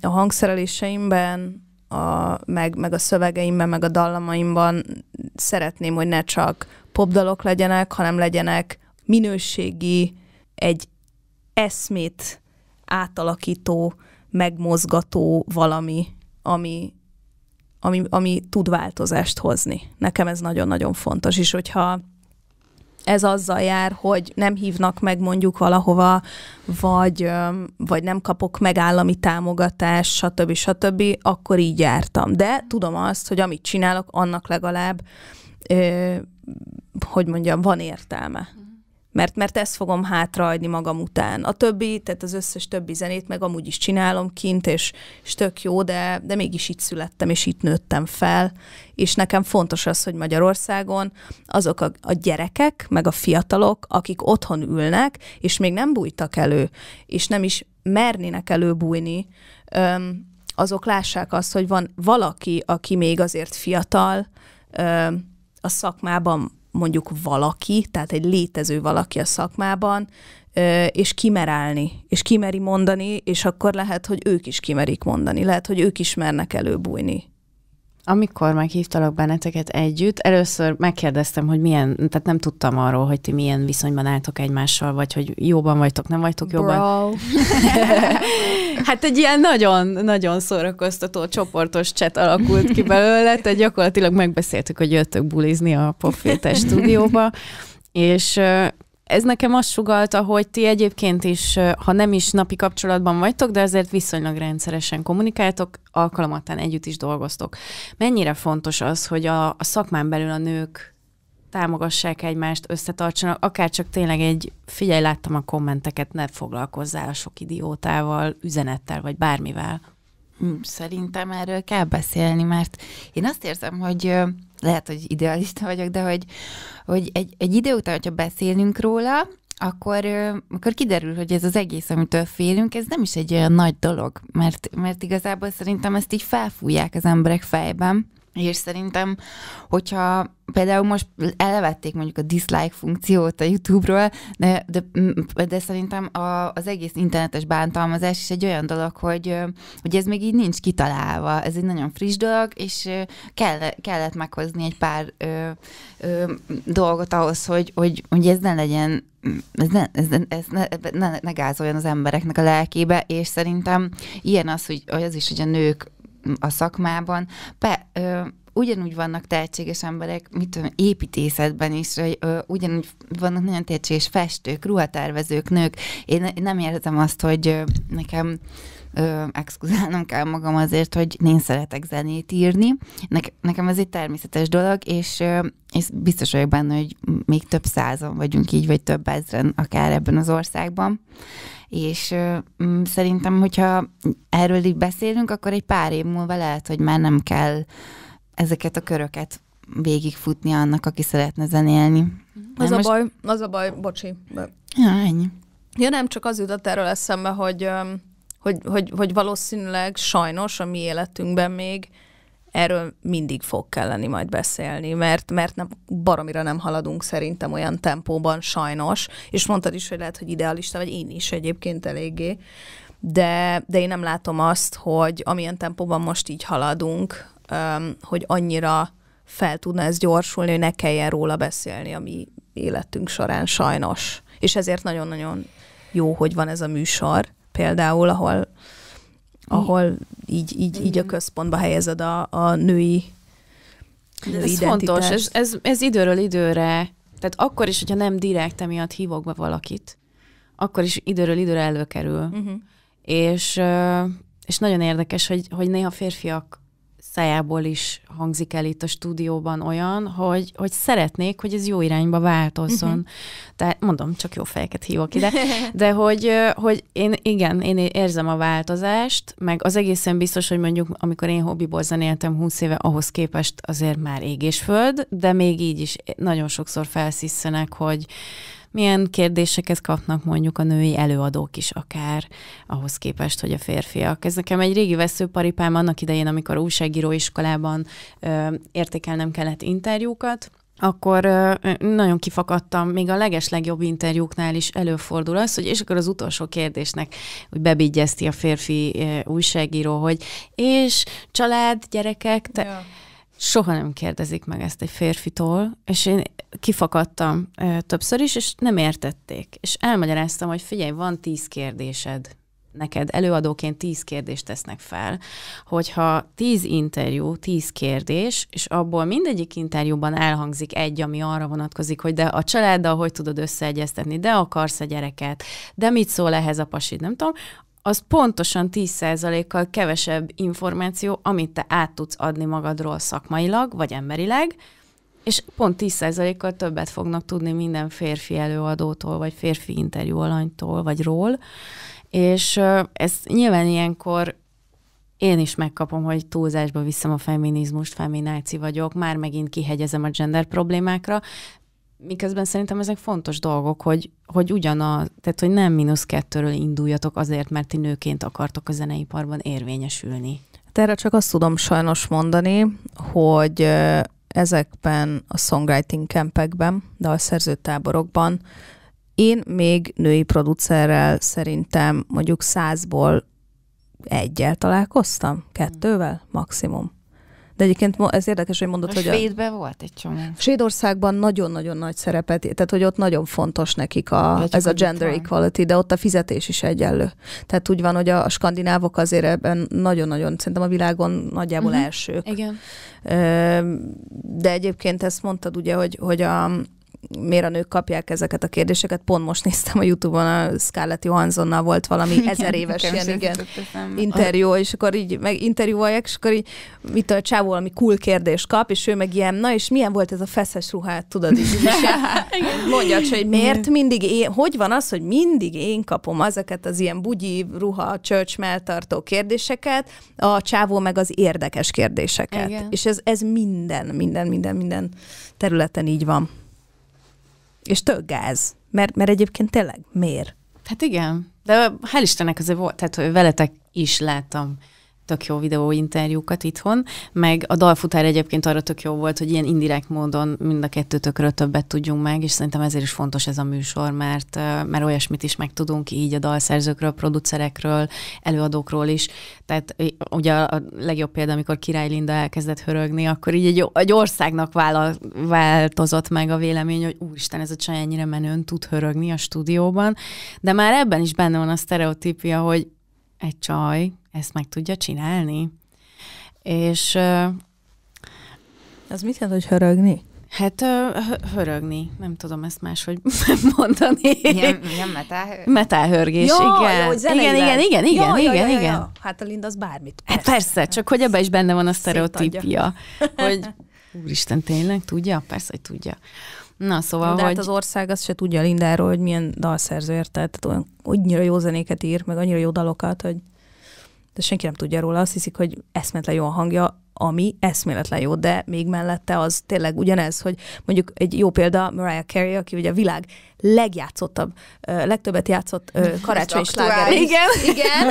a hangszereléseimben, a, meg, meg a szövegeimben, meg a dallamaimban szeretném, hogy ne csak popdalok legyenek, hanem legyenek minőségi, egy eszmét átalakító megmozgató valami, ami, ami, ami tud változást hozni. Nekem ez nagyon-nagyon fontos, és hogyha ez azzal jár, hogy nem hívnak meg mondjuk valahova, vagy, vagy nem kapok meg állami támogatást, stb. stb., akkor így jártam. De tudom azt, hogy amit csinálok, annak legalább, ö, hogy mondjam, van értelme mert, mert ezt fogom hátraadni magam után. A többi, tehát az összes többi zenét meg amúgy is csinálom kint, és, és tök jó, de, de mégis itt születtem, és itt nőttem fel, és nekem fontos az, hogy Magyarországon azok a, a gyerekek, meg a fiatalok, akik otthon ülnek, és még nem bújtak elő, és nem is mernének előbújni, öm, azok lássák azt, hogy van valaki, aki még azért fiatal, öm, a szakmában mondjuk valaki, tehát egy létező valaki a szakmában, és kimerálni, és kimeri mondani, és akkor lehet, hogy ők is kimerik mondani, lehet, hogy ők ismernek előbújni. Amikor meghívtalak benneteket együtt, először megkérdeztem, hogy milyen, tehát nem tudtam arról, hogy ti milyen viszonyban álltok egymással, vagy hogy jóban vagytok, nem vagytok Bro. jobban. <laughs> hát egy ilyen nagyon-nagyon szórakoztató csoportos cset alakult ki belőle, tehát gyakorlatilag megbeszéltük, hogy jöttök bulizni a Popfilter stúdióba, és ez nekem azt sugalta, hogy ti egyébként is, ha nem is napi kapcsolatban vagytok, de azért viszonylag rendszeresen kommunikáltok, alkalomattán együtt is dolgoztok. Mennyire fontos az, hogy a, a szakmán belül a nők támogassák egymást, összetartsanak, akár csak tényleg egy, figyelj, láttam a kommenteket, ne foglalkozzál a sok idiótával, üzenettel, vagy bármivel. Mm, szerintem erről kell beszélni, mert én azt érzem, hogy lehet, hogy idealista vagyok, de hogy, hogy egy, egy idő után, hogyha beszélünk róla, akkor, akkor kiderül, hogy ez az egész, amitől félünk, ez nem is egy olyan nagy dolog, mert, mert igazából szerintem ezt így felfújják az emberek fejben, és szerintem, hogyha például most elvették mondjuk a dislike funkciót a YouTube-ról, de, de, mm, de szerintem a, az egész internetes bántalmazás is egy olyan dolog, hogy, hogy ez még így nincs kitalálva. Ez egy nagyon friss dolog, és kell, kellett meghozni egy pár ö, ö, dolgot ahhoz, hogy, hogy, hogy ez ne legyen ez, ne, ez, ne, ez ne, ne, ne gázoljon az embereknek a lelkébe, és szerintem ilyen az, hogy az is, hogy a nők a szakmában. Be, ö, ugyanúgy vannak tehetséges emberek, mit tudom, építészetben is, hogy ö, ugyanúgy vannak nagyon tehetséges festők, ruhatervezők, nők. Én, én nem érzem azt, hogy ö, nekem ö, exkluzálnom kell magam azért, hogy én szeretek zenét írni. Ne, nekem ez egy természetes dolog, és, ö, és biztos vagyok benne, hogy még több százan vagyunk így, vagy több ezren akár ebben az országban. És ö, szerintem, hogyha erről így beszélünk, akkor egy pár év múlva lehet, hogy már nem kell ezeket a köröket végigfutni annak, aki szeretne zenélni. Mhm. Az nem a most... baj, az a baj, bocsi. Ja, ennyi. Ja, nem csak az jutott erről eszembe, hogy hogy, hogy, hogy valószínűleg sajnos a mi életünkben még erről mindig fog kelleni majd beszélni, mert, mert nem, baromira nem haladunk szerintem olyan tempóban sajnos, és mondtad is, hogy lehet, hogy idealista vagy én is egyébként eléggé, de, de én nem látom azt, hogy amilyen tempóban most így haladunk, um, hogy annyira fel tudna ez gyorsulni, hogy ne kelljen róla beszélni a mi életünk során sajnos. És ezért nagyon-nagyon jó, hogy van ez a műsor például, ahol, ahol így, így, így a mm. központba helyezed a, a női, de Ez identitást. fontos, ez, ez, ez időről időre, tehát akkor is, hogyha nem direkt emiatt hívok be valakit, akkor is időről időre előkerül. Uh-huh. És, és nagyon érdekes, hogy, hogy néha férfiak szájából is hangzik el itt a stúdióban olyan, hogy, hogy szeretnék, hogy ez jó irányba változzon. Tehát mhm. mondom, csak jó fejeket hívok ide. <laughs> De hogy, hogy én igen, én érzem a változást, meg az egészen biztos, hogy mondjuk amikor én hobbiból zenéltem 20 éve, ahhoz képest azért már égésföld, de még így is nagyon sokszor felszisszenek, hogy milyen kérdéseket kapnak mondjuk a női előadók is akár, ahhoz képest, hogy a férfiak. Ez nekem egy régi veszőparipám annak idején, amikor újságíróiskolában ö, értékelnem kellett interjúkat, akkor nagyon kifakadtam, még a legjobb interjúknál is előfordul az, hogy és akkor az utolsó kérdésnek, hogy bebigyezti a férfi újságíró, hogy és család, gyerekek, te... Ja soha nem kérdezik meg ezt egy férfitól, és én kifakadtam ö, többször is, és nem értették. És elmagyaráztam, hogy figyelj, van tíz kérdésed neked előadóként tíz kérdést tesznek fel, hogyha tíz interjú, tíz kérdés, és abból mindegyik interjúban elhangzik egy, ami arra vonatkozik, hogy de a családdal hogy tudod összeegyeztetni, de akarsz a gyereket, de mit szól ehhez a pasid, nem tudom, az pontosan 10%-kal kevesebb információ, amit te át tudsz adni magadról szakmailag, vagy emberileg, és pont 10%-kal többet fognak tudni minden férfi előadótól, vagy férfi interjú alanytól, vagy ról. És ez nyilván ilyenkor én is megkapom, hogy túlzásba viszem a feminizmust, femináci vagyok, már megint kihegyezem a gender problémákra, miközben szerintem ezek fontos dolgok, hogy, hogy ugyanaz, tehát hogy nem mínusz kettőről induljatok azért, mert ti nőként akartok a zeneiparban érvényesülni. Hát erre csak azt tudom sajnos mondani, hogy ezekben a songwriting kempekben, de a szerzőtáborokban én még női producerrel szerintem mondjuk százból egyel találkoztam, kettővel maximum. De egyébként ez érdekes, hogy mondod, a hogy... Svédben a... volt egy csomó. Svédországban nagyon-nagyon nagy szerepet, tehát hogy ott nagyon fontos nekik a, ez a gender van. equality, de ott a fizetés is egyenlő. Tehát úgy van, hogy a, a skandinávok azért ebben nagyon-nagyon, szerintem a világon nagyjából uh-huh. elsők. Igen. De egyébként ezt mondtad ugye, hogy, hogy a, miért a nők kapják ezeket a kérdéseket. Pont most néztem a Youtube-on, a Scarlett Johanssonnal volt valami <laughs> igen, ezer éves ilyen, igen, interjú, és akkor így meg interjúolják, és akkor így mit a csávó valami cool kérdést kap, és ő meg ilyen, na és milyen volt ez a feszes ruhát, tudod <laughs> <laughs> is, mondja, hogy miért mindig én, hogy van az, hogy mindig én kapom ezeket az ilyen bugyi ruha, church melltartó kérdéseket, a csávó meg az érdekes kérdéseket. Igen. És ez, ez minden, minden, minden, minden területen így van. És több gáz. Mert, mert egyébként tényleg miért? Hát igen, de hál' Istennek azért volt, tehát hogy veletek is láttam tök jó videóinterjúkat itthon, meg a dalfutár egyébként arra tök jó volt, hogy ilyen indirekt módon mind a kettőtökről többet tudjunk meg, és szerintem ezért is fontos ez a műsor, mert, mert olyasmit is megtudunk így a dalszerzőkről, producerekről, előadókról is. Tehát ugye a legjobb példa, amikor Király Linda elkezdett hörögni, akkor így egy, egy országnak vála, változott meg a vélemény, hogy úristen, ez a csaj ennyire menőn tud hörögni a stúdióban, de már ebben is benne van a sztereotípia, hogy egy csaj ezt meg tudja csinálni. És... Ez mit jelent, hogy hörögni? Hát hörögni, nem tudom ezt máshogy <laughs> mondani. Ilyen, ilyen metálhörgés. Metálhörgés, igen. Jó, igen, igen, igen, igen, jó, igen, ja, jó, igen. Ja. Hát a Linda az bármit. Hát persze. Hát persze, csak hogy ebbe is benne van a sztereotípia, <laughs> hogy úristen, tényleg tudja? Persze, hogy tudja. Na, szóval, De hát hogy... hát az ország azt se tudja Lindáról, hogy milyen dalszerző érte, tehát olyan, annyira jó zenéket ír, meg annyira jó dalokat, hogy de senki nem tudja róla, azt hiszik, hogy eszmetlen jó a hangja, ami eszméletlen jó, de még mellette az tényleg ugyanez, hogy mondjuk egy jó példa Mariah Carey, aki ugye a világ legjátszottabb, legtöbbet játszott karácsonyi sláger. Igen. Igen.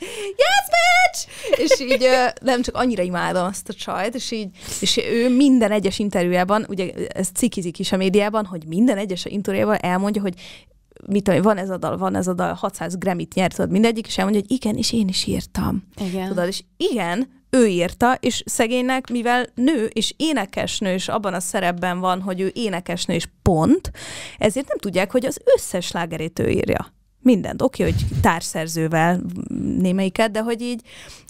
<laughs> yes, bitch! És így nem csak annyira imádom azt a csajt, és így, és ő minden egyes interjújában, ugye ez cikizik is a médiában, hogy minden egyes interjújában elmondja, hogy mit tudom, van ez a dal, van ez a dal, 600 Grammy-t nyert, tudod, mindegyik, és elmondja, hogy igen, és én is írtam. Igen. Tudod, és igen, ő írta, és szegénynek, mivel nő és énekesnő, és abban a szerepben van, hogy ő énekesnő és pont, ezért nem tudják, hogy az összes lágerét ő írja mindent. Oké, okay, hogy társszerzővel némelyiket, de hogy így,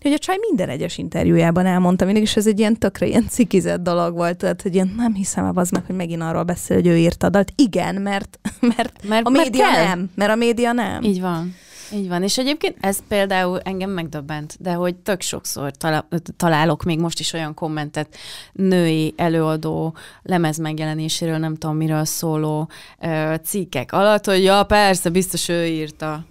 hogy a csaj minden egyes interjújában elmondta mindig, és ez egy ilyen tökre ilyen cikizett dolog volt, tehát hogy ilyen nem hiszem az meg, hogy megint arról beszél, hogy ő írta dalt. Igen, mert, <laughs> mert, mert a média mert nem. Mert a média nem. Így van. Így van, és egyébként ez például engem megdöbbent, de hogy tök sokszor találok még most is olyan kommentet női előadó lemez megjelenéséről, nem tudom miről szóló cikkek alatt, hogy ja, persze, biztos ő írta.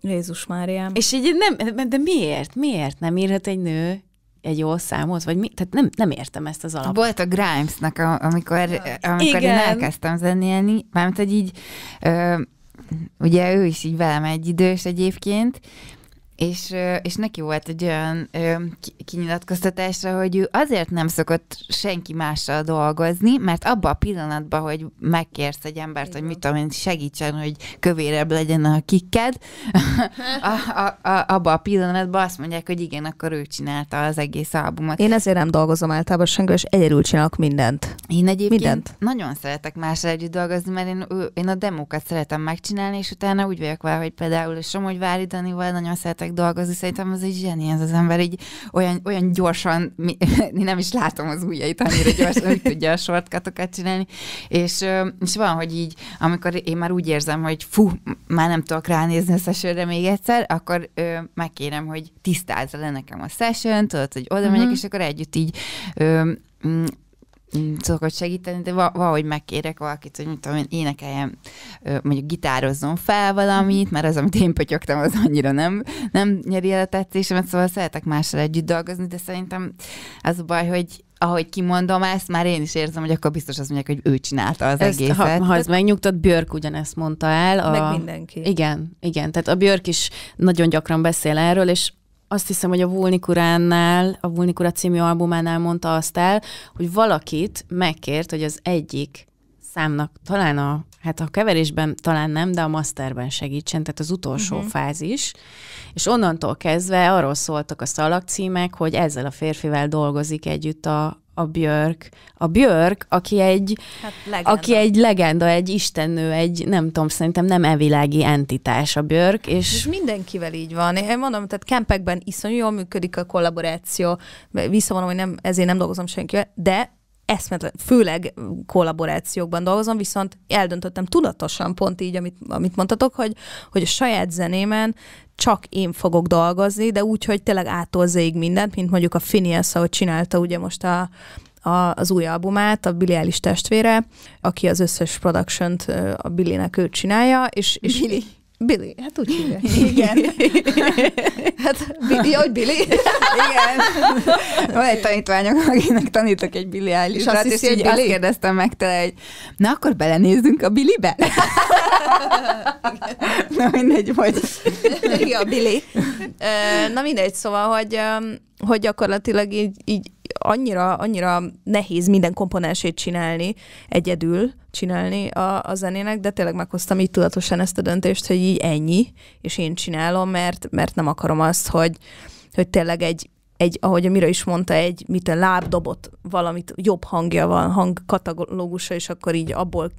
Jézus Máriám. És így nem, de miért? Miért nem írhat egy nő egy jó számot, vagy mi? Tehát nem, nem értem ezt az alapot. Volt a Grimesnak, amikor, amikor én elkezdtem zenélni, mert hogy így ö, Ugye ő is így velem egy idős egyébként, és, és neki volt egy olyan ö, hogy ő azért nem szokott senki mással dolgozni, mert abban a pillanatban, hogy megkérsz egy embert, Igen. hogy mit tudom én, segítsen, hogy kövérebb legyen a kikked, <laughs> a, a, a, abban a pillanatban azt mondják, hogy igen, akkor ő csinálta az egész albumot. Én ezért nem dolgozom általában senkivel, és egyedül csinálok mindent. Én egyébként mindent. nagyon szeretek mással együtt dolgozni, mert én, én a demókat szeretem megcsinálni, és utána úgy vagyok vele, hogy például Somogyvári Danival nagyon szeretek rengeteg dolgozni, szerintem ez egy zseni ez az ember, így olyan, olyan gyorsan, mi, <laughs> nem is látom az ujjait annyira gyorsan, hogy tudja a sortkatokat csinálni, és, és van, hogy így, amikor én már úgy érzem, hogy fú, már nem tudok ránézni a sessionre még egyszer, akkor ö, megkérem, hogy tisztázza le nekem a session, tudod, hogy oda megyek, mm-hmm. és akkor együtt így ö, szokott segíteni, de valahogy megkérek valakit, hogy mit én, énekeljem, mondjuk gitározzon fel valamit, mert az, amit én pötyögtem, az annyira nem, nem nyeri el a tetszésemet, szóval szeretek mással együtt dolgozni, de szerintem az a baj, hogy ahogy kimondom ezt, már én is érzem, hogy akkor biztos azt mondják, hogy ő csinálta az ezt, egészet. Ha, ha ez megnyugtat, Björk ugyanezt mondta el. A... Meg mindenki. Igen, igen. Tehát a Björk is nagyon gyakran beszél erről, és azt hiszem, hogy a Vulnikuránnál, a Vulnikura című albumánál mondta azt el, hogy valakit megkért, hogy az egyik számnak talán a, hát a keverésben talán nem, de a masterben segítsen, tehát az utolsó uh-huh. fázis. És onnantól kezdve arról szóltak a szalagcímek, hogy ezzel a férfivel dolgozik együtt a, a Björk. A Björk, aki egy, hát aki egy legenda, egy istennő, egy nem tudom, szerintem nem evilági entitás a Björk. És, és mindenkivel így van. Én mondom, tehát kempekben iszonyú jól működik a kollaboráció. Visszavonom, hogy nem, ezért nem dolgozom senkivel, de eszmet, főleg kollaborációkban dolgozom, viszont eldöntöttem tudatosan pont így, amit, amit mondtatok, hogy, hogy a saját zenémen csak én fogok dolgozni, de úgy, hogy tényleg átolzaig mindent, mint mondjuk a Phineas, ahogy csinálta ugye most a, a, az új albumát, a Billy Eilish testvére, aki az összes production a Billy-nek ő csinálja, és, és Billy. Billy, hát úgy hívják. <laughs> Igen. <laughs> hát, Billy, hogy Billy? <laughs> Igen. Van egy tanítványok, akinek tanítok egy Billy eilish és, azt, hát, hogy Billy? azt kérdeztem meg tőle, hogy na akkor belenézzünk a Billybe? na mindegy, vagy. Igen, Billy. Na mindegy, szóval, hogy hogy gyakorlatilag így, így annyira, annyira nehéz minden komponensét csinálni, egyedül csinálni a, a zenének, de tényleg meghoztam így tudatosan ezt a döntést, hogy így ennyi, és én csinálom, mert, mert nem akarom azt, hogy, hogy tényleg egy egy, ahogy a Mira is mondta, egy mit a lábdobot, valamit jobb hangja van, hangkatalógusa, és akkor így abból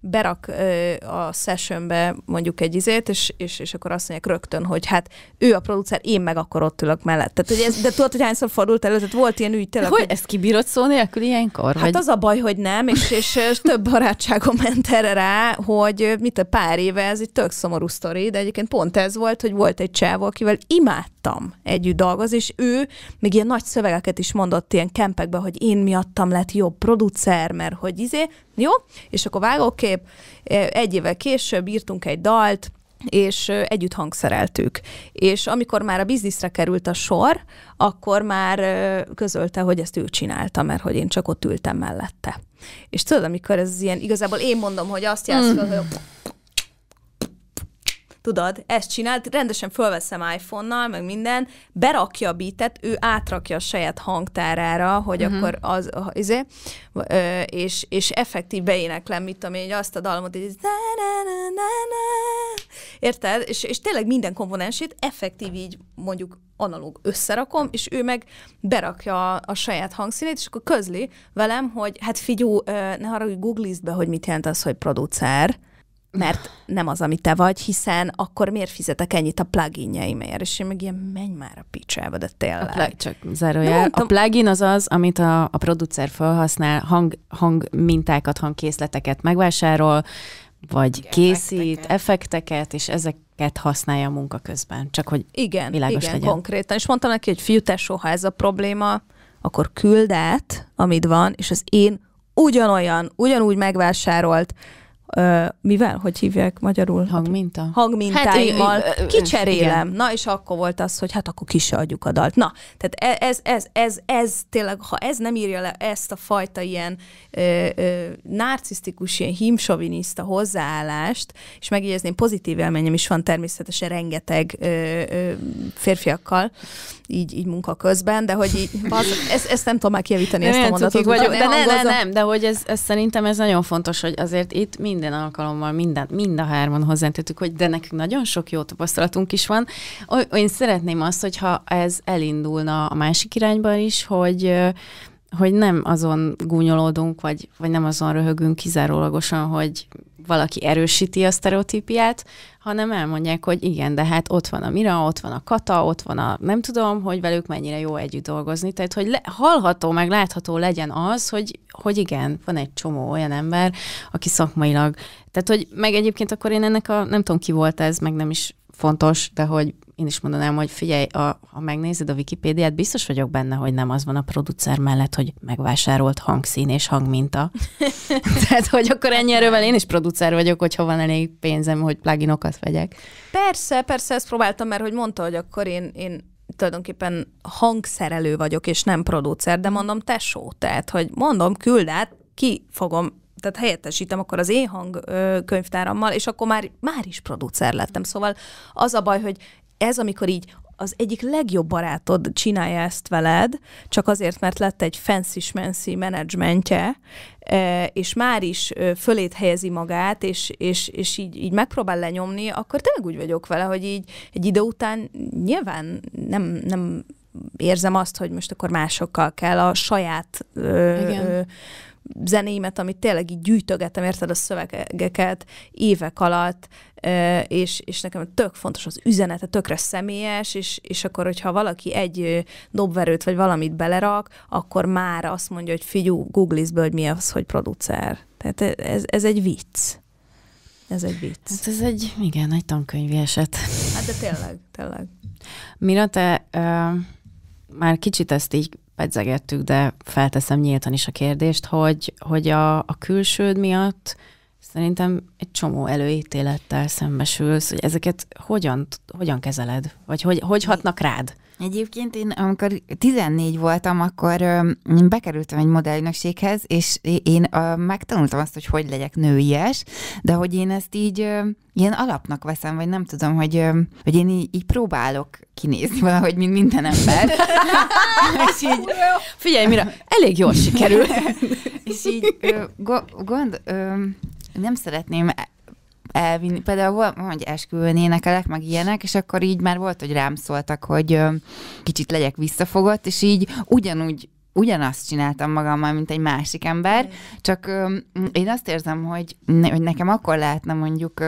berak ö, a sessionbe mondjuk egy izét, és, és, és akkor azt mondják rögtön, hogy hát ő a producer, én meg akkor ott ülök mellett. Tehát, hogy ez, de tudod, hogy hányszor fordult elő, tehát volt ilyen ügy tényleg. Hogy, hogy ezt kibírod szó nélkül ilyenkor? Hát vagy? az a baj, hogy nem, és, és, és több barátságom ment erre rá, hogy mit a pár éve, ez egy tök szomorú sztori, de egyébként pont ez volt, hogy volt egy csávó, akivel imád tudtam együtt dolgozni, és ő még ilyen nagy szövegeket is mondott ilyen kempekbe, hogy én miattam lett jobb producer, mert hogy izé, jó? És akkor vágókép, eh, egy évvel később írtunk egy dalt, és eh, együtt hangszereltük. És amikor már a bizniszre került a sor, akkor már eh, közölte, hogy ezt ő csinálta, mert hogy én csak ott ültem mellette. És tudod, amikor ez ilyen, igazából én mondom, hogy azt játszol, mm. hogy tudod, ezt csinált, rendesen fölveszem iPhone-nal, meg minden, berakja a beatet, ő átrakja a saját hangtárára, hogy uh-huh. akkor az, az izé, és, és effektív beéneklem, mit tudom én, azt a dalmot, hogy érted? És, és tényleg minden komponensét effektív így mondjuk analóg összerakom, és ő meg berakja a, a saját hangszínét, és akkor közli velem, hogy hát figyú, ne haragudj, googlizd be, hogy mit jelent az, hogy producer, mert nem az, ami te vagy, hiszen akkor miért fizetek ennyit a pluginjeimért? És én meg ilyen, menj már a picsába, de tényleg. A pl- csak zárójel. A plugin az az, amit a, a producer felhasznál, hang, hang mintákat hangkészleteket megvásárol, vagy igen, készít effekteket. effekteket, és ezeket használja a munka közben. Csak hogy igen, világos igen, legyen. konkrétan. És mondtam neki, hogy fiú, tesó, ha ez a probléma, akkor küldet amit van, és az én ugyanolyan, ugyanúgy megvásárolt mivel, hogy hívják magyarul? Hát, Hangminta. Hangmintáimmal hát, kicserélem. Igen. Na, és akkor volt az, hogy hát akkor ki se adjuk a dalt. Na, tehát e, ez, ez, ez, ez tényleg, ha ez nem írja le ezt a fajta ilyen ö, ö, narcisztikus, ilyen himsoviniszta hozzáállást, és megjegyezném, pozitív élményem is van természetesen rengeteg ö, ö, férfiakkal, így, így munka közben, de hogy így, <laughs> bazd, ezt, ezt nem tudom már kijavítani, ezt a mondatot. Vagyok, de ne, ne, nem, de hogy ez, ez, szerintem ez nagyon fontos, hogy azért itt mind minden alkalommal minden, mind a hárman hozzátettük, hogy de nekünk nagyon sok jó tapasztalatunk is van. Én szeretném azt, hogyha ez elindulna a másik irányba is, hogy hogy nem azon gúnyolódunk, vagy, vagy nem azon röhögünk kizárólagosan, hogy valaki erősíti a sztereotípiát, hanem elmondják, hogy igen, de hát ott van a Mira, ott van a Kata, ott van a nem tudom, hogy velük mennyire jó együtt dolgozni. Tehát, hogy le, hallható, meg látható legyen az, hogy, hogy igen, van egy csomó olyan ember, aki szakmailag. Tehát, hogy meg egyébként akkor én ennek a, nem tudom ki volt ez, meg nem is fontos, de hogy én is mondanám, hogy figyelj, a, ha megnézed a Wikipédiát, biztos vagyok benne, hogy nem az van a producer mellett, hogy megvásárolt hangszín és hangminta. <laughs> Tehát, hogy akkor ennyi erővel én is producer vagyok, hogyha van elég pénzem, hogy pluginokat vegyek. Persze, persze, ezt próbáltam, mert hogy mondta, hogy akkor én, én tulajdonképpen hangszerelő vagyok, és nem producer, de mondom tesó, tehát, hogy mondom, küld át, ki fogom tehát helyettesítem akkor az én hangkönyvtárammal, és akkor már, már is producer lettem. Szóval az a baj, hogy ez, amikor így az egyik legjobb barátod csinálja ezt veled, csak azért, mert lett egy fancy-smancy menedzsmentje, e, és már is fölét helyezi magát, és, és, és így, így megpróbál lenyomni, akkor tényleg úgy vagyok vele, hogy így egy idő után nyilván nem, nem érzem azt, hogy most akkor másokkal kell a saját ö, zenéimet, amit tényleg így gyűjtögettem, érted a szövegeket évek alatt, és, és nekem tök fontos az üzenete, tökre személyes, és, és akkor, hogyha valaki egy dobverőt vagy valamit belerak, akkor már azt mondja, hogy figyú, googlizd hogy mi az, hogy producer. Tehát ez, ez egy vicc. Ez egy vicc. Hát ez egy, igen, egy tankönyvi eset. Hát de tényleg, tényleg. Mira, te uh, már kicsit ezt így pedzegettük, de felteszem nyíltan is a kérdést, hogy, hogy a, a külsőd miatt Szerintem egy csomó előítélettel szembesülsz, hogy ezeket hogyan, hogyan kezeled, vagy hogy, hogy hatnak rád? Egyébként én, amikor 14 voltam, akkor öm, bekerültem egy modellnökséghez, és én öm, megtanultam azt, hogy hogy legyek nőies, de hogy én ezt így öm, ilyen alapnak veszem, vagy nem tudom, hogy, hogy én így, így próbálok kinézni valahogy, mint minden ember. <laughs> és így, Figyelj, mira, elég jól sikerül. <laughs> és így gond, nem szeretném e- elvinni. Például volt, hogy esküvőn énekelek, meg ilyenek, és akkor így már volt, hogy rám szóltak, hogy kicsit legyek visszafogott, és így ugyanúgy ugyanazt csináltam magammal, mint egy másik ember, csak én azt érzem, hogy, ne, hogy nekem akkor lehetne mondjuk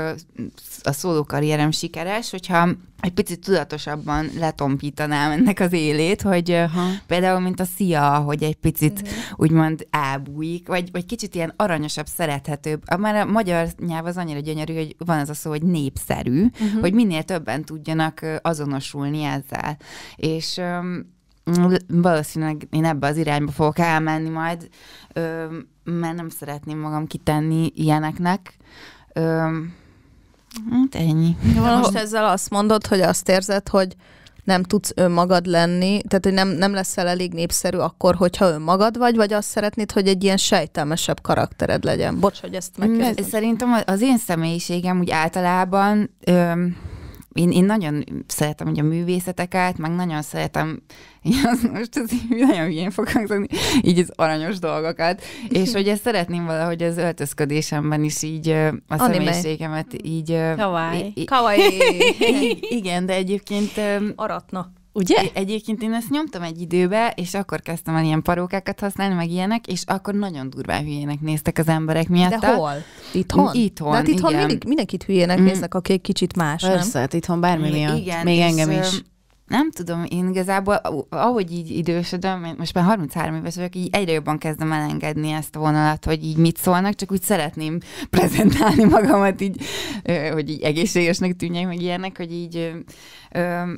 a szóló karrierem sikeres, hogyha egy picit tudatosabban letompítanám ennek az élét, hogy Aha. például, mint a szia, hogy egy picit uh-huh. úgymond elbújik, vagy, vagy kicsit ilyen aranyosabb, szerethetőbb. Már a magyar nyelv az annyira gyönyörű, hogy van az a szó, hogy népszerű, uh-huh. hogy minél többen tudjanak azonosulni ezzel. És um, valószínűleg én ebbe az irányba fogok elmenni majd, ö, mert nem szeretném magam kitenni ilyeneknek. Ö, hát ennyi. De most ezzel azt mondod, hogy azt érzed, hogy nem tudsz önmagad lenni, tehát hogy nem, nem leszel elég népszerű akkor, hogyha önmagad vagy, vagy azt szeretnéd, hogy egy ilyen sejtelmesebb karaktered legyen. Bocs, hogy ezt megkérdezem. Szerintem az én személyiségem úgy általában... Ö, én, én nagyon szeretem hogy a művészeteket, meg nagyon szeretem, az, most ez így nagyon hülyén fog hangzani, így az aranyos dolgokat, és hogy ezt szeretném valahogy az öltözködésemben is így a Anime. személyiségemet így... Kawaii. Kawaii. <laughs> Igen, de egyébként... Aratna. Ugye? Egyébként én ezt nyomtam egy időbe, és akkor kezdtem el ilyen parókákat használni, meg ilyenek, és akkor nagyon durván hülyének néztek az emberek miatt. De hol? Itthon? Itthon, De hát itthon igen. Mindig, mindenkit hülyének mm. néznek, aki egy kicsit más, Persze, nem? Hát itthon bármi I- miatt. Igen, Még engem is. Nem tudom, én igazából, ahogy így idősödöm, most már 33 éves vagyok, így egyre jobban kezdem elengedni ezt a vonalat, hogy így mit szólnak, csak úgy szeretném <laughs> prezentálni magamat így, hogy így egészségesnek tűnjek, meg ilyenek, hogy így,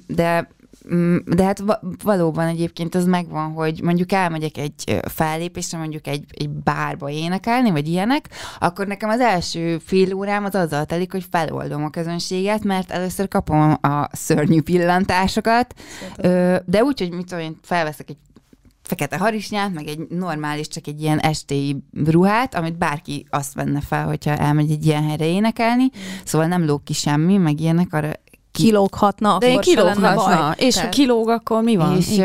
de Mm, de hát valóban egyébként az megvan, hogy mondjuk elmegyek egy fellépésre, mondjuk egy, egy bárba énekelni, vagy ilyenek, akkor nekem az első fél órám az azzal telik, hogy feloldom a közönséget, mert először kapom a szörnyű pillantásokat, de úgy, hogy mit tudom, én felveszek egy fekete harisnyát, meg egy normális, csak egy ilyen estéi ruhát, amit bárki azt venne fel, hogyha elmegy egy ilyen helyre énekelni, mm. szóval nem lók ki semmi, meg ilyenek, arra kilóghatna, akkor De kilóghatna, és Tehát... ha kilóg, akkor mi van? És,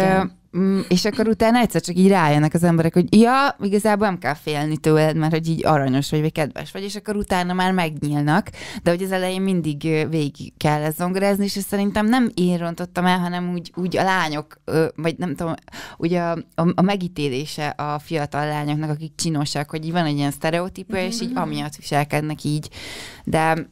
mm, és akkor utána egyszer csak így rájönnek az emberek, hogy ja, igazából nem kell félni tőled, mert hogy így aranyos vagy, vagy kedves vagy, és akkor utána már megnyílnak, de hogy az elején mindig végig kell ezt zongorázni, és ezt szerintem nem én rontottam el, hanem úgy, úgy a lányok, vagy nem tudom, úgy a, a, a megítélése a fiatal lányoknak, akik csinosak, hogy így van egy ilyen sztereotípia, mm-hmm. és így mhm. amiatt viselkednek így, de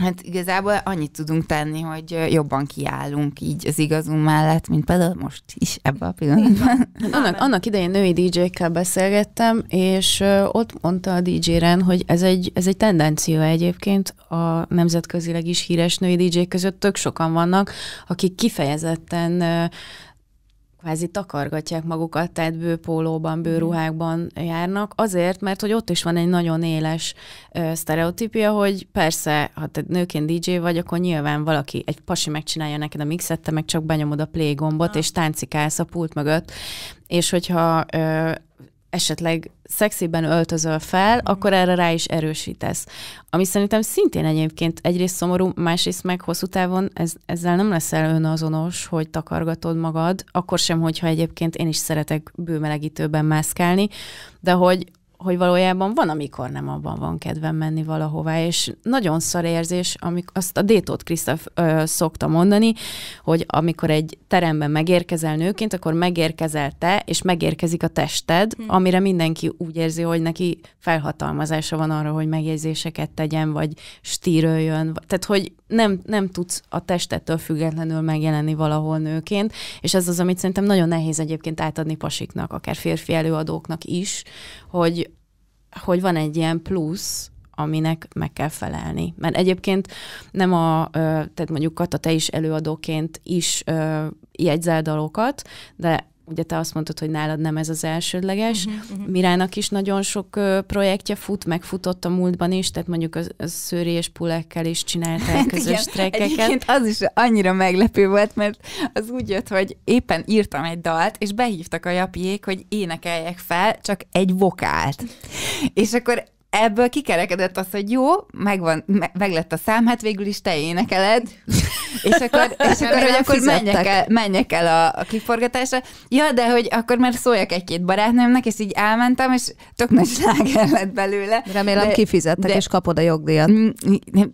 Hát igazából annyit tudunk tenni, hogy jobban kiállunk így az igazunk mellett, mint például most is ebben a pillanatban. <laughs> Hát annak, annak idején női DJ-kkel beszélgettem, és ott mondta a DJ Ren, hogy ez egy, ez egy tendencia egyébként a nemzetközileg is híres női DJ között tök sokan vannak, akik kifejezetten kvázi takargatják magukat, tehát bőpólóban, mhm. bőruhákban járnak, azért, mert hogy ott is van egy nagyon éles ö, sztereotípia, hogy persze, ha te nőként DJ vagy, akkor nyilván valaki, egy pasi megcsinálja neked a mixet, te meg csak benyomod a play gombot, ah. és táncikálsz a pult mögött, és hogyha ö, esetleg szexiben öltözöl fel, mhm. akkor erre rá is erősítesz. Ami szerintem szintén egyébként egyrészt szomorú, másrészt meg hosszú távon ez, ezzel nem leszel önazonos, hogy takargatod magad, akkor sem, hogyha egyébként én is szeretek bőmelegítőben mászkálni, de hogy hogy valójában van, amikor nem abban van kedvem menni valahová, és nagyon szar érzés, amik, azt a Détót Krisztaf szokta mondani, hogy amikor egy teremben megérkezel nőként, akkor megérkezel te, és megérkezik a tested, hmm. amire mindenki úgy érzi, hogy neki felhatalmazása van arra, hogy megjegyzéseket tegyen, vagy stíröljön. Tehát, hogy nem, nem tudsz a testettől függetlenül megjelenni valahol nőként, és ez az, amit szerintem nagyon nehéz egyébként átadni pasiknak, akár férfi előadóknak is, hogy, hogy van egy ilyen plusz, aminek meg kell felelni. Mert egyébként nem a, tehát mondjuk Kata, te is előadóként is jegyzel dalokat, de ugye te azt mondtad, hogy nálad nem ez az elsődleges. Uh-huh, uh-huh. Mirának is nagyon sok ö, projektje fut, meg futott a múltban is, tehát mondjuk a, a szőri és pulekkel is csináltál <laughs> hát közös trekkeket. Egyébként az is annyira meglepő volt, mert az úgy jött, hogy éppen írtam egy dalt, és behívtak a japiék, hogy énekeljek fel csak egy vokált. És akkor ebből kikerekedett az, hogy jó, megvan, me, meg lett a szám, hát végül is te énekeled, és akkor, <laughs> és akkor hogy akkor menjek el, menjek el a, a kiforgatásra. Ja, de hogy akkor már szóljak egy-két barátnőmnek, és így elmentem, és tök nagy sláger lett belőle. Remélem de, kifizettek, de, és kapod a jogdíjat. Mm,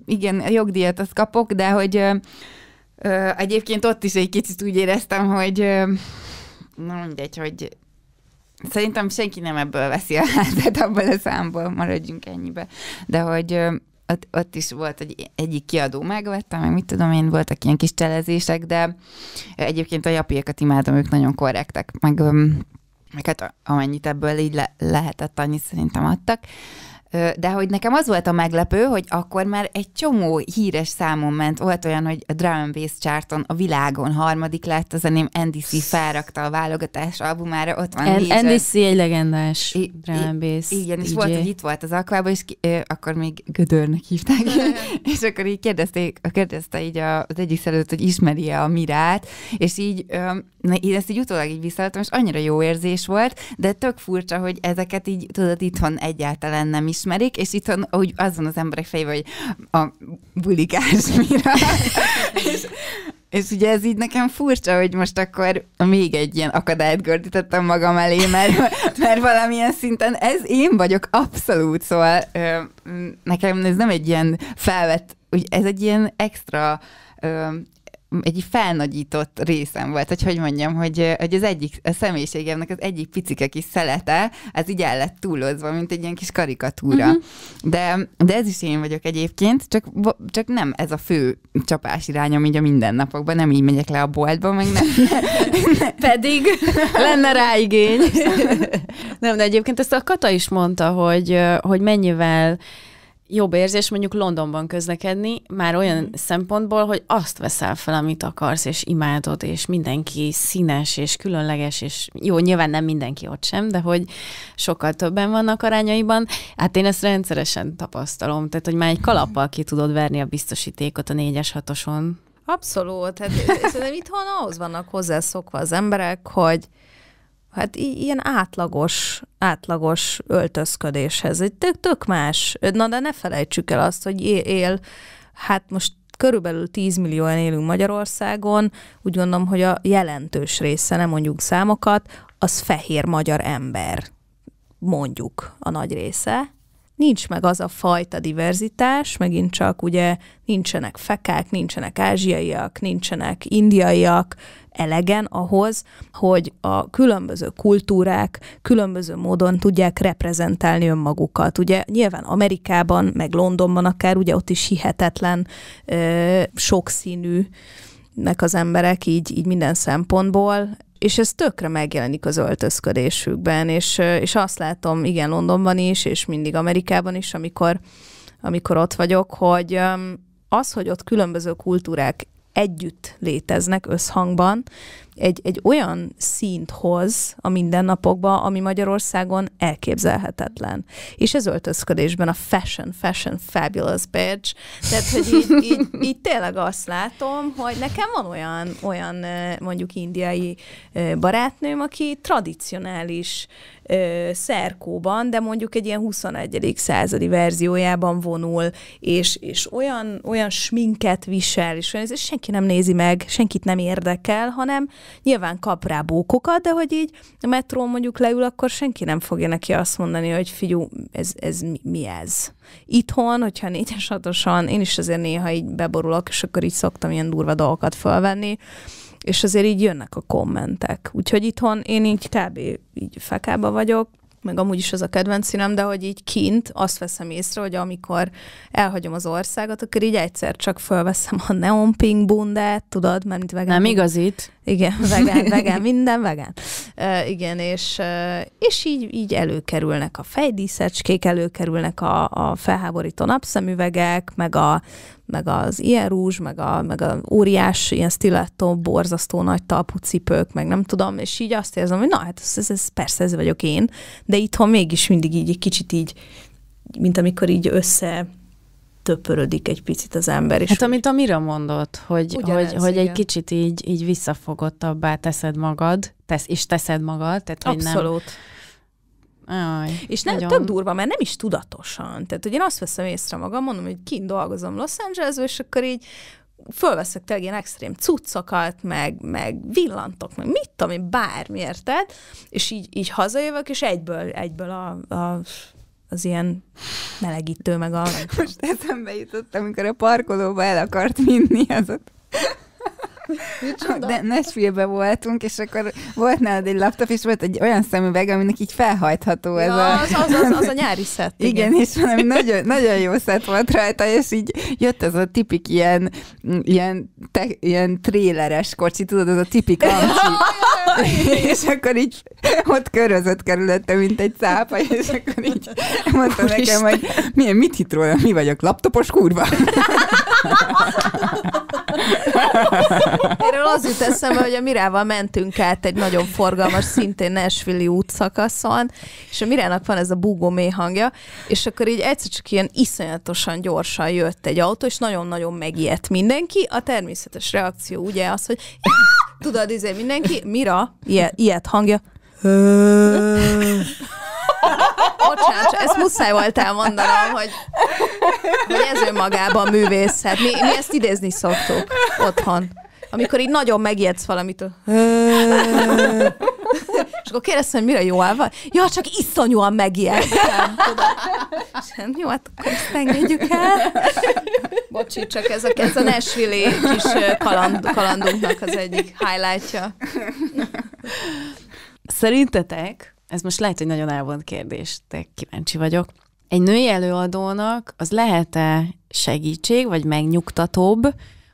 igen, a jogdíjat azt kapok, de hogy ö, ö, egyébként ott is egy kicsit úgy éreztem, hogy ö, na mindegy, hogy Szerintem senki nem ebből veszi a házat, abból a számból maradjunk ennyibe. De hogy ott, ott is volt, egy egyik kiadó megvettem meg mit tudom én, voltak ilyen kis cselezések, de egyébként a japékat imádom, ők nagyon korrektek, meg, meg hát amennyit ebből így le, lehetett, annyit szerintem adtak. De hogy nekem az volt a meglepő, hogy akkor már egy csomó híres számon ment. Volt olyan, hogy a drum and bass charton a világon harmadik lett, az zeném NDC felrakta a válogatás albumára, ott van en- NDC egy legendás I- drum and bass Igen, és volt, hogy itt volt az akvában, és ki, ö, akkor még Gödörnek hívták. <laughs> és akkor így kérdezték, kérdezte így az egyik szerelőt, hogy ismeri-e a Mirát, és így ö, én ezt így utólag így visszaadtam, és annyira jó érzés volt, de tök furcsa, hogy ezeket így tudod itthon egyáltalán nem is ismerik, és itt úgy azon az emberek fejében, hogy a bulikás mira. <laughs> és, és ugye ez így nekem furcsa, hogy most akkor még egy ilyen akadályt gördítettem magam elé, mert, mert valamilyen szinten ez én vagyok abszolút, szóval nekem ez nem egy ilyen felvett, úgy ez egy ilyen extra egy felnagyított részem volt, hogy hogy mondjam, hogy, hogy az egyik a személyiségemnek az egyik picike kis szelete, az így el lett túlozva, mint egy ilyen kis karikatúra. Uh-huh. De, de ez is én vagyok egyébként, csak, csak nem ez a fő csapás irányom így a mindennapokban, nem így megyek le a boltba, meg nem. <laughs> Pedig lenne rá igény. <laughs> nem, de egyébként ezt a Kata is mondta, hogy, hogy mennyivel jobb érzés mondjuk Londonban közlekedni, már olyan mm. szempontból, hogy azt veszel fel, amit akarsz, és imádod, és mindenki színes, és különleges, és jó, nyilván nem mindenki ott sem, de hogy sokkal többen vannak arányaiban. Hát én ezt rendszeresen tapasztalom, tehát hogy már egy kalappal ki tudod verni a biztosítékot a 4-es 6 Abszolút. Hát, szerintem itthon ahhoz vannak hozzászokva az emberek, hogy hát ilyen átlagos, átlagos öltözködéshez. Egy tök, tök más. Na, de ne felejtsük el azt, hogy él, él hát most körülbelül 10 millióan élünk Magyarországon, úgy gondolom, hogy a jelentős része, nem mondjuk számokat, az fehér magyar ember, mondjuk a nagy része. Nincs meg az a fajta diverzitás, megint csak ugye nincsenek fekák, nincsenek ázsiaiak, nincsenek indiaiak, elegen ahhoz, hogy a különböző kultúrák különböző módon tudják reprezentálni önmagukat. Ugye nyilván Amerikában, meg Londonban akár, ugye ott is hihetetlen ö, sokszínű nek az emberek így, így minden szempontból, és ez tökre megjelenik az öltözködésükben, és, és azt látom, igen, Londonban is, és mindig Amerikában is, amikor, amikor ott vagyok, hogy az, hogy ott különböző kultúrák együtt léteznek összhangban, egy, egy olyan szint hoz a mindennapokba, ami Magyarországon elképzelhetetlen. És ez öltözködésben a fashion, fashion, fabulous bitch. Tehát, hogy így, így, így tényleg azt látom, hogy nekem van olyan, olyan mondjuk indiai barátnőm, aki tradicionális ö, szerkóban, de mondjuk egy ilyen 21. századi verziójában vonul, és, és olyan, olyan sminket visel, és, olyan, és senki nem nézi meg, senkit nem érdekel, hanem nyilván kap rá bókokat, de hogy így a metró mondjuk leül, akkor senki nem fogja neki azt mondani, hogy figyú, ez, ez mi, mi ez? Itthon, hogyha négyes hatosan, én is azért néha így beborulok, és akkor így szoktam ilyen durva dolgokat felvenni, és azért így jönnek a kommentek. Úgyhogy itthon én így kb. így fekába vagyok, meg amúgy is az a kedvenc színem, de hogy így kint azt veszem észre, hogy amikor elhagyom az országot, akkor így egyszer csak fölveszem a neon pink bundát, tudod, mert mint vegán. Nem igazít. Igen, <laughs> vegán, vegán, minden vegán. Uh, igen, és, uh, és így, így előkerülnek a fejdíszecskék, előkerülnek a, a felháborító napszemüvegek, meg a, meg az ilyen rúzs, meg a, meg a óriás ilyen stiletto, borzasztó nagy talpú cipők, meg nem tudom, és így azt érzem, hogy na hát ez, ez, ez persze ez vagyok én, de itthon mégis mindig így egy kicsit így, mint amikor így össze töpörödik egy picit az ember. És hát úgy... amit Amira mondott, hogy, Ugyanez, hogy, hogy egy kicsit így, így visszafogottabbá teszed magad, tesz, és teszed magad. Tehát, Abszolút. Hogy nem, Aj, és nem, nagyon. tök durva, mert nem is tudatosan. Tehát, hogy én azt veszem észre magam, mondom, hogy kint dolgozom Los angeles és akkor így fölveszek tényleg ilyen extrém cuccokat, meg, meg villantok, meg mit tudom én, bármi, érted? És így, így hazajövök, és egyből, egyből a, a az ilyen melegítő, meg a... Most eszembe jutott, amikor a parkolóba el akart vinni az ott. De Nashville-be voltunk, és akkor volt nálad egy laptop, és volt egy olyan szemüveg, aminek így felhajtható ez a... Az, az, az, az a <laughs> nyári szett. Igen, igen és valami nagyon, nagyon jó szett volt rajta, és így jött ez a tipik ilyen, ilyen, te, ilyen tréleres kocsi, tudod, az a tipik amcsi. <laughs> és akkor így ott körözött körülötte, mint egy szápa, és akkor így mondta Úristen. nekem, hogy milyen, mit hitt róla, mi vagyok, laptopos kurva? <laughs> Erről az jut eszembe, hogy a Mirával mentünk át egy nagyon forgalmas, szintén Nashville-i útszakaszon, és a Mirának van ez a búgó mély hangja, és akkor így egyszer csak ilyen iszonyatosan gyorsan jött egy autó, és nagyon-nagyon megijedt mindenki. A természetes reakció ugye az, hogy tudod, izé mindenki, Mira, ilyet, ilyet hangja, <laughs> <laughs> Bocsánat, ezt muszáj volt elmondanom, hogy, hogy ez önmagában művészet. Hát mi, mi ezt idézni szoktuk otthon. Amikor így nagyon megijedsz valamit, és akkor kérdeztem, hogy mire jó állva. Ja, csak iszonyúan megijedtem. Hát jó, hát akkor ezt engedjük el. Bocsi, csak ez a, ez a Nashville kis kaland, kalandunknak az egyik highlightja. Szerintetek ez most lehet, hogy nagyon elvont kérdés, de kíváncsi vagyok. Egy női előadónak az lehet-e segítség, vagy megnyugtatóbb,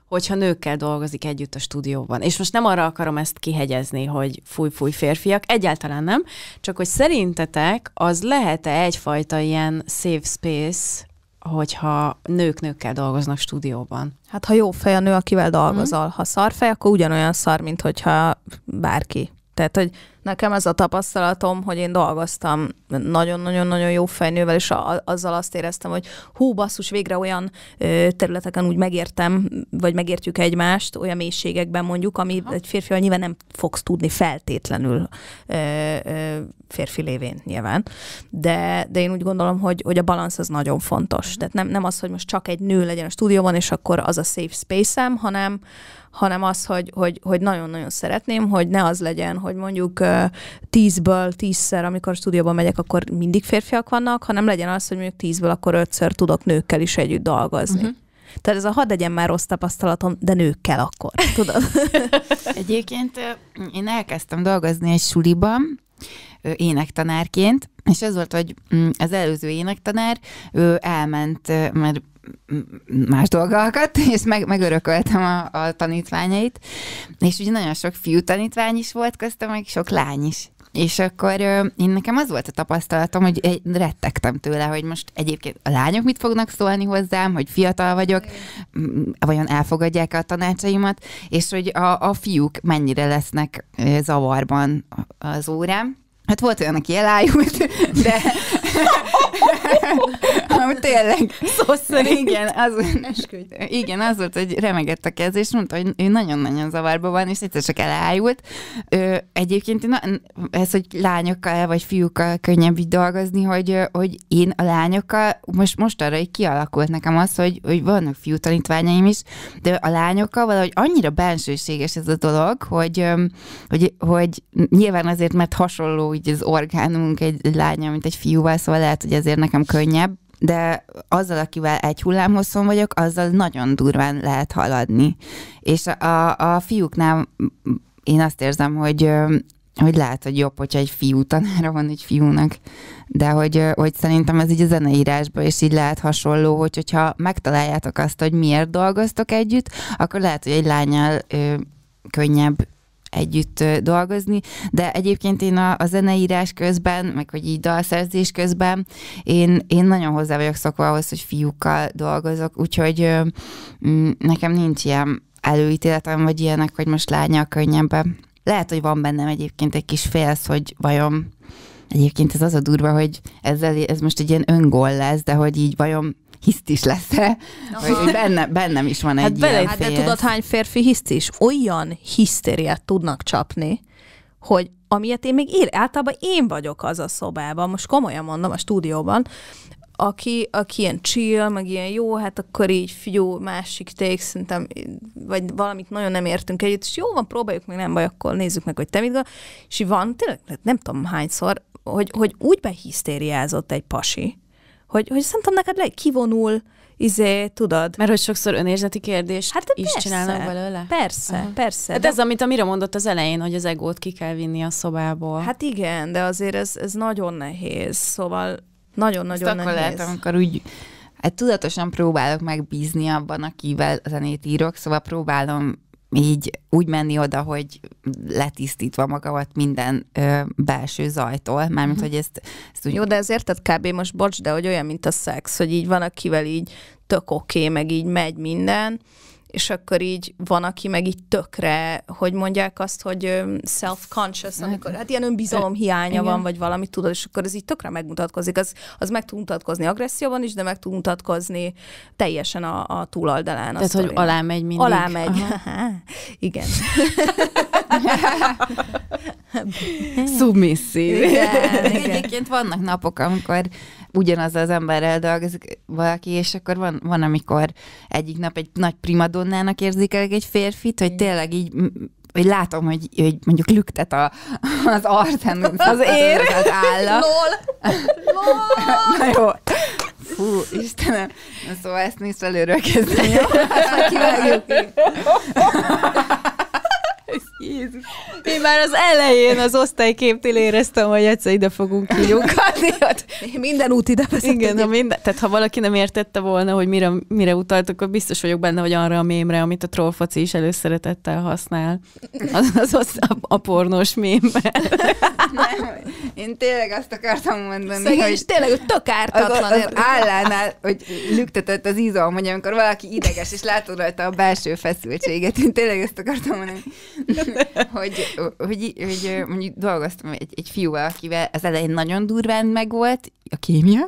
hogyha nőkkel dolgozik együtt a stúdióban. És most nem arra akarom ezt kihegyezni, hogy fúj-fúj férfiak, egyáltalán nem, csak hogy szerintetek az lehet-e egyfajta ilyen safe space, hogyha nők nőkkel dolgoznak stúdióban? Hát ha jó fej a nő, akivel mhm. dolgozol, mm. ha szar fej, akkor ugyanolyan szar, mint hogyha bárki. Tehát, hogy Nekem ez a tapasztalatom, hogy én dolgoztam nagyon-nagyon-nagyon jó fejnővel, és a, azzal azt éreztem, hogy hú, basszus, végre olyan ö, területeken úgy megértem, vagy megértjük egymást, olyan mélységekben mondjuk, ami Aha. egy férfival nyilván nem fogsz tudni feltétlenül ö, ö, férfi lévén nyilván. De, de én úgy gondolom, hogy, hogy a balansz az nagyon fontos. Mhm. Tehát nem, nem az, hogy most csak egy nő legyen a stúdióban, és akkor az a safe space-em, hanem, hanem az, hogy, hogy, hogy nagyon-nagyon szeretném, hogy ne az legyen, hogy mondjuk tízből tízszer, amikor stúdióban megyek, akkor mindig férfiak vannak, hanem legyen az, hogy mondjuk tízből akkor ötször tudok nőkkel is együtt dolgozni. Uh-huh. Tehát ez a had legyen már rossz tapasztalatom, de nőkkel akkor, <laughs> tudod? <laughs> Egyébként én elkezdtem dolgozni egy suliban, énektanárként, és az volt, hogy mm, az előző énektanár ő elment, mert más dolgokat, <laughs> és meg, megörököltem a, a tanítványait, és ugye nagyon sok fiú tanítvány is volt köztem, meg sok lány is. És akkor én nekem az volt a tapasztalatom, hogy rettegtem tőle, hogy most egyébként a lányok mit fognak szólni hozzám, hogy fiatal vagyok, vajon elfogadják a tanácsaimat, és hogy a, a fiúk mennyire lesznek zavarban az órám. Hát volt olyan, aki elájult, de... Amúgy tényleg. Szó szerint. Igen, az, igen, az volt, hogy remegett a kezés, és mondta, hogy ő nagyon-nagyon zavarban van, és egyszer csak elájult. Ö, egyébként na, ez, hogy lányokkal vagy fiúkkal könnyebb így dolgozni, hogy, hogy én a lányokkal, most, most arra így kialakult nekem az, hogy, hogy vannak fiú tanítványaim is, de a lányokkal valahogy annyira bensőséges ez a dolog, hogy, hogy, hogy nyilván azért, mert hasonló úgy az orgánunk egy, lánya, mint egy fiúval, szóval lehet, hogy ezért nekem könnyebb de azzal, akivel egy hullámhosszon vagyok, azzal nagyon durván lehet haladni. És a, a fiúknál én azt érzem, hogy hogy lehet, hogy jobb, hogyha egy fiú tanára van egy fiúnak, de hogy, hogy szerintem ez így a zeneírásban is így lehet hasonló, hogy, hogyha megtaláljátok azt, hogy miért dolgoztok együtt, akkor lehet, hogy egy lányal ö, könnyebb együtt dolgozni, de egyébként én a, a zeneírás közben, meg hogy így dalszerzés közben, én, én nagyon hozzá vagyok szokva ahhoz, hogy fiúkkal dolgozok, úgyhogy mm, nekem nincs ilyen előítéletem, vagy ilyenek, hogy most lánya könnyebben. Lehet, hogy van bennem egyébként egy kis félsz, hogy vajon Egyébként ez az a durva, hogy ezzel, ez most egy ilyen öngól lesz, de hogy így vajon hiszt is lesz-e, benne, bennem is van egy hát ilyen Hát de tudod, hány férfi hiszt is? Olyan hisztériát tudnak csapni, hogy amilyet én még ér, általában én vagyok az a szobában, most komolyan mondom, a stúdióban, aki, aki ilyen chill, meg ilyen jó, hát akkor így jó, másik ték, szerintem, vagy valamit nagyon nem értünk együtt, és jó van, próbáljuk meg, nem baj, akkor nézzük meg, hogy te mit gondol. És van tényleg, nem tudom hányszor, hogy, hogy úgy behisztériázott egy pasi, hogy, hogy szerintem neked le kivonul, izé, tudod. Mert hogy sokszor önérzeti kérdés hát is persze, csinálnak belőle. Persze, uh-huh. persze. Hát de... ez, amit a Mira mondott az elején, hogy az egót ki kell vinni a szobából. Hát igen, de azért ez, ez nagyon nehéz, szóval nagyon-nagyon nagyon nehéz. Lehet, amikor úgy hát tudatosan próbálok megbízni abban, akivel zenét írok, szóval próbálom így úgy menni oda, hogy letisztítva magamat minden ö, belső zajtól, mármint, mhm. hogy ezt, ezt úgy... Jó, de ezért tehát kb. most bocs, de hogy olyan, mint a szex, hogy így van, akivel így tök oké, okay, meg így megy minden, és akkor így van, aki meg így tökre, hogy mondják azt, hogy self-conscious, hát, amikor hát ilyen önbizalom e, hiánya van, vagy valami tudod, és akkor ez így tökre megmutatkozik. Az, az meg tud mutatkozni agresszióban is, de meg tud mutatkozni teljesen a, a túloldalán. Tehát, hogy alá megy mindig. Alá megy. <laughs> Igen. Szubmisszív. <laughs> <laughs> Egyébként vannak napok, amikor ugyanaz az emberrel dolgozik valaki, és akkor van, van amikor egyik nap egy nagy primadonnának el egy férfit, hogy tényleg így hogy látom, hogy, hogy mondjuk lüktet a, az arcán, az ér, <laughs> az álla. Lol. Lol. Na jó. Fú, Istenem. Na, szóval ezt nézd előről kezdeni, jó? Hát, <laughs> Jézus. Én már az elején az osztályképtél éreztem, hogy egyszer ide fogunk kilyukadni. <laughs> Hát, minden út ide vezet. Igen, ha minden, tehát ha valaki nem értette volna, hogy mire, mire utaltok, akkor biztos vagyok benne, hogy arra a mémre, amit a trollfaci is előszeretettel használ. Az, az, az a, a pornós mémre. én tényleg azt akartam mondani, Szegény, hogy... tényleg, hogy tök ártatlan. Az, az, az állánál, hogy lüktetett az izom, hogy amikor valaki ideges, és látod rajta a belső feszültséget, én tényleg ezt akartam mondani <laughs> hogy, hogy, hogy, mondjuk dolgoztam egy, egy fiúval, akivel az elején nagyon durván megvolt a kémia,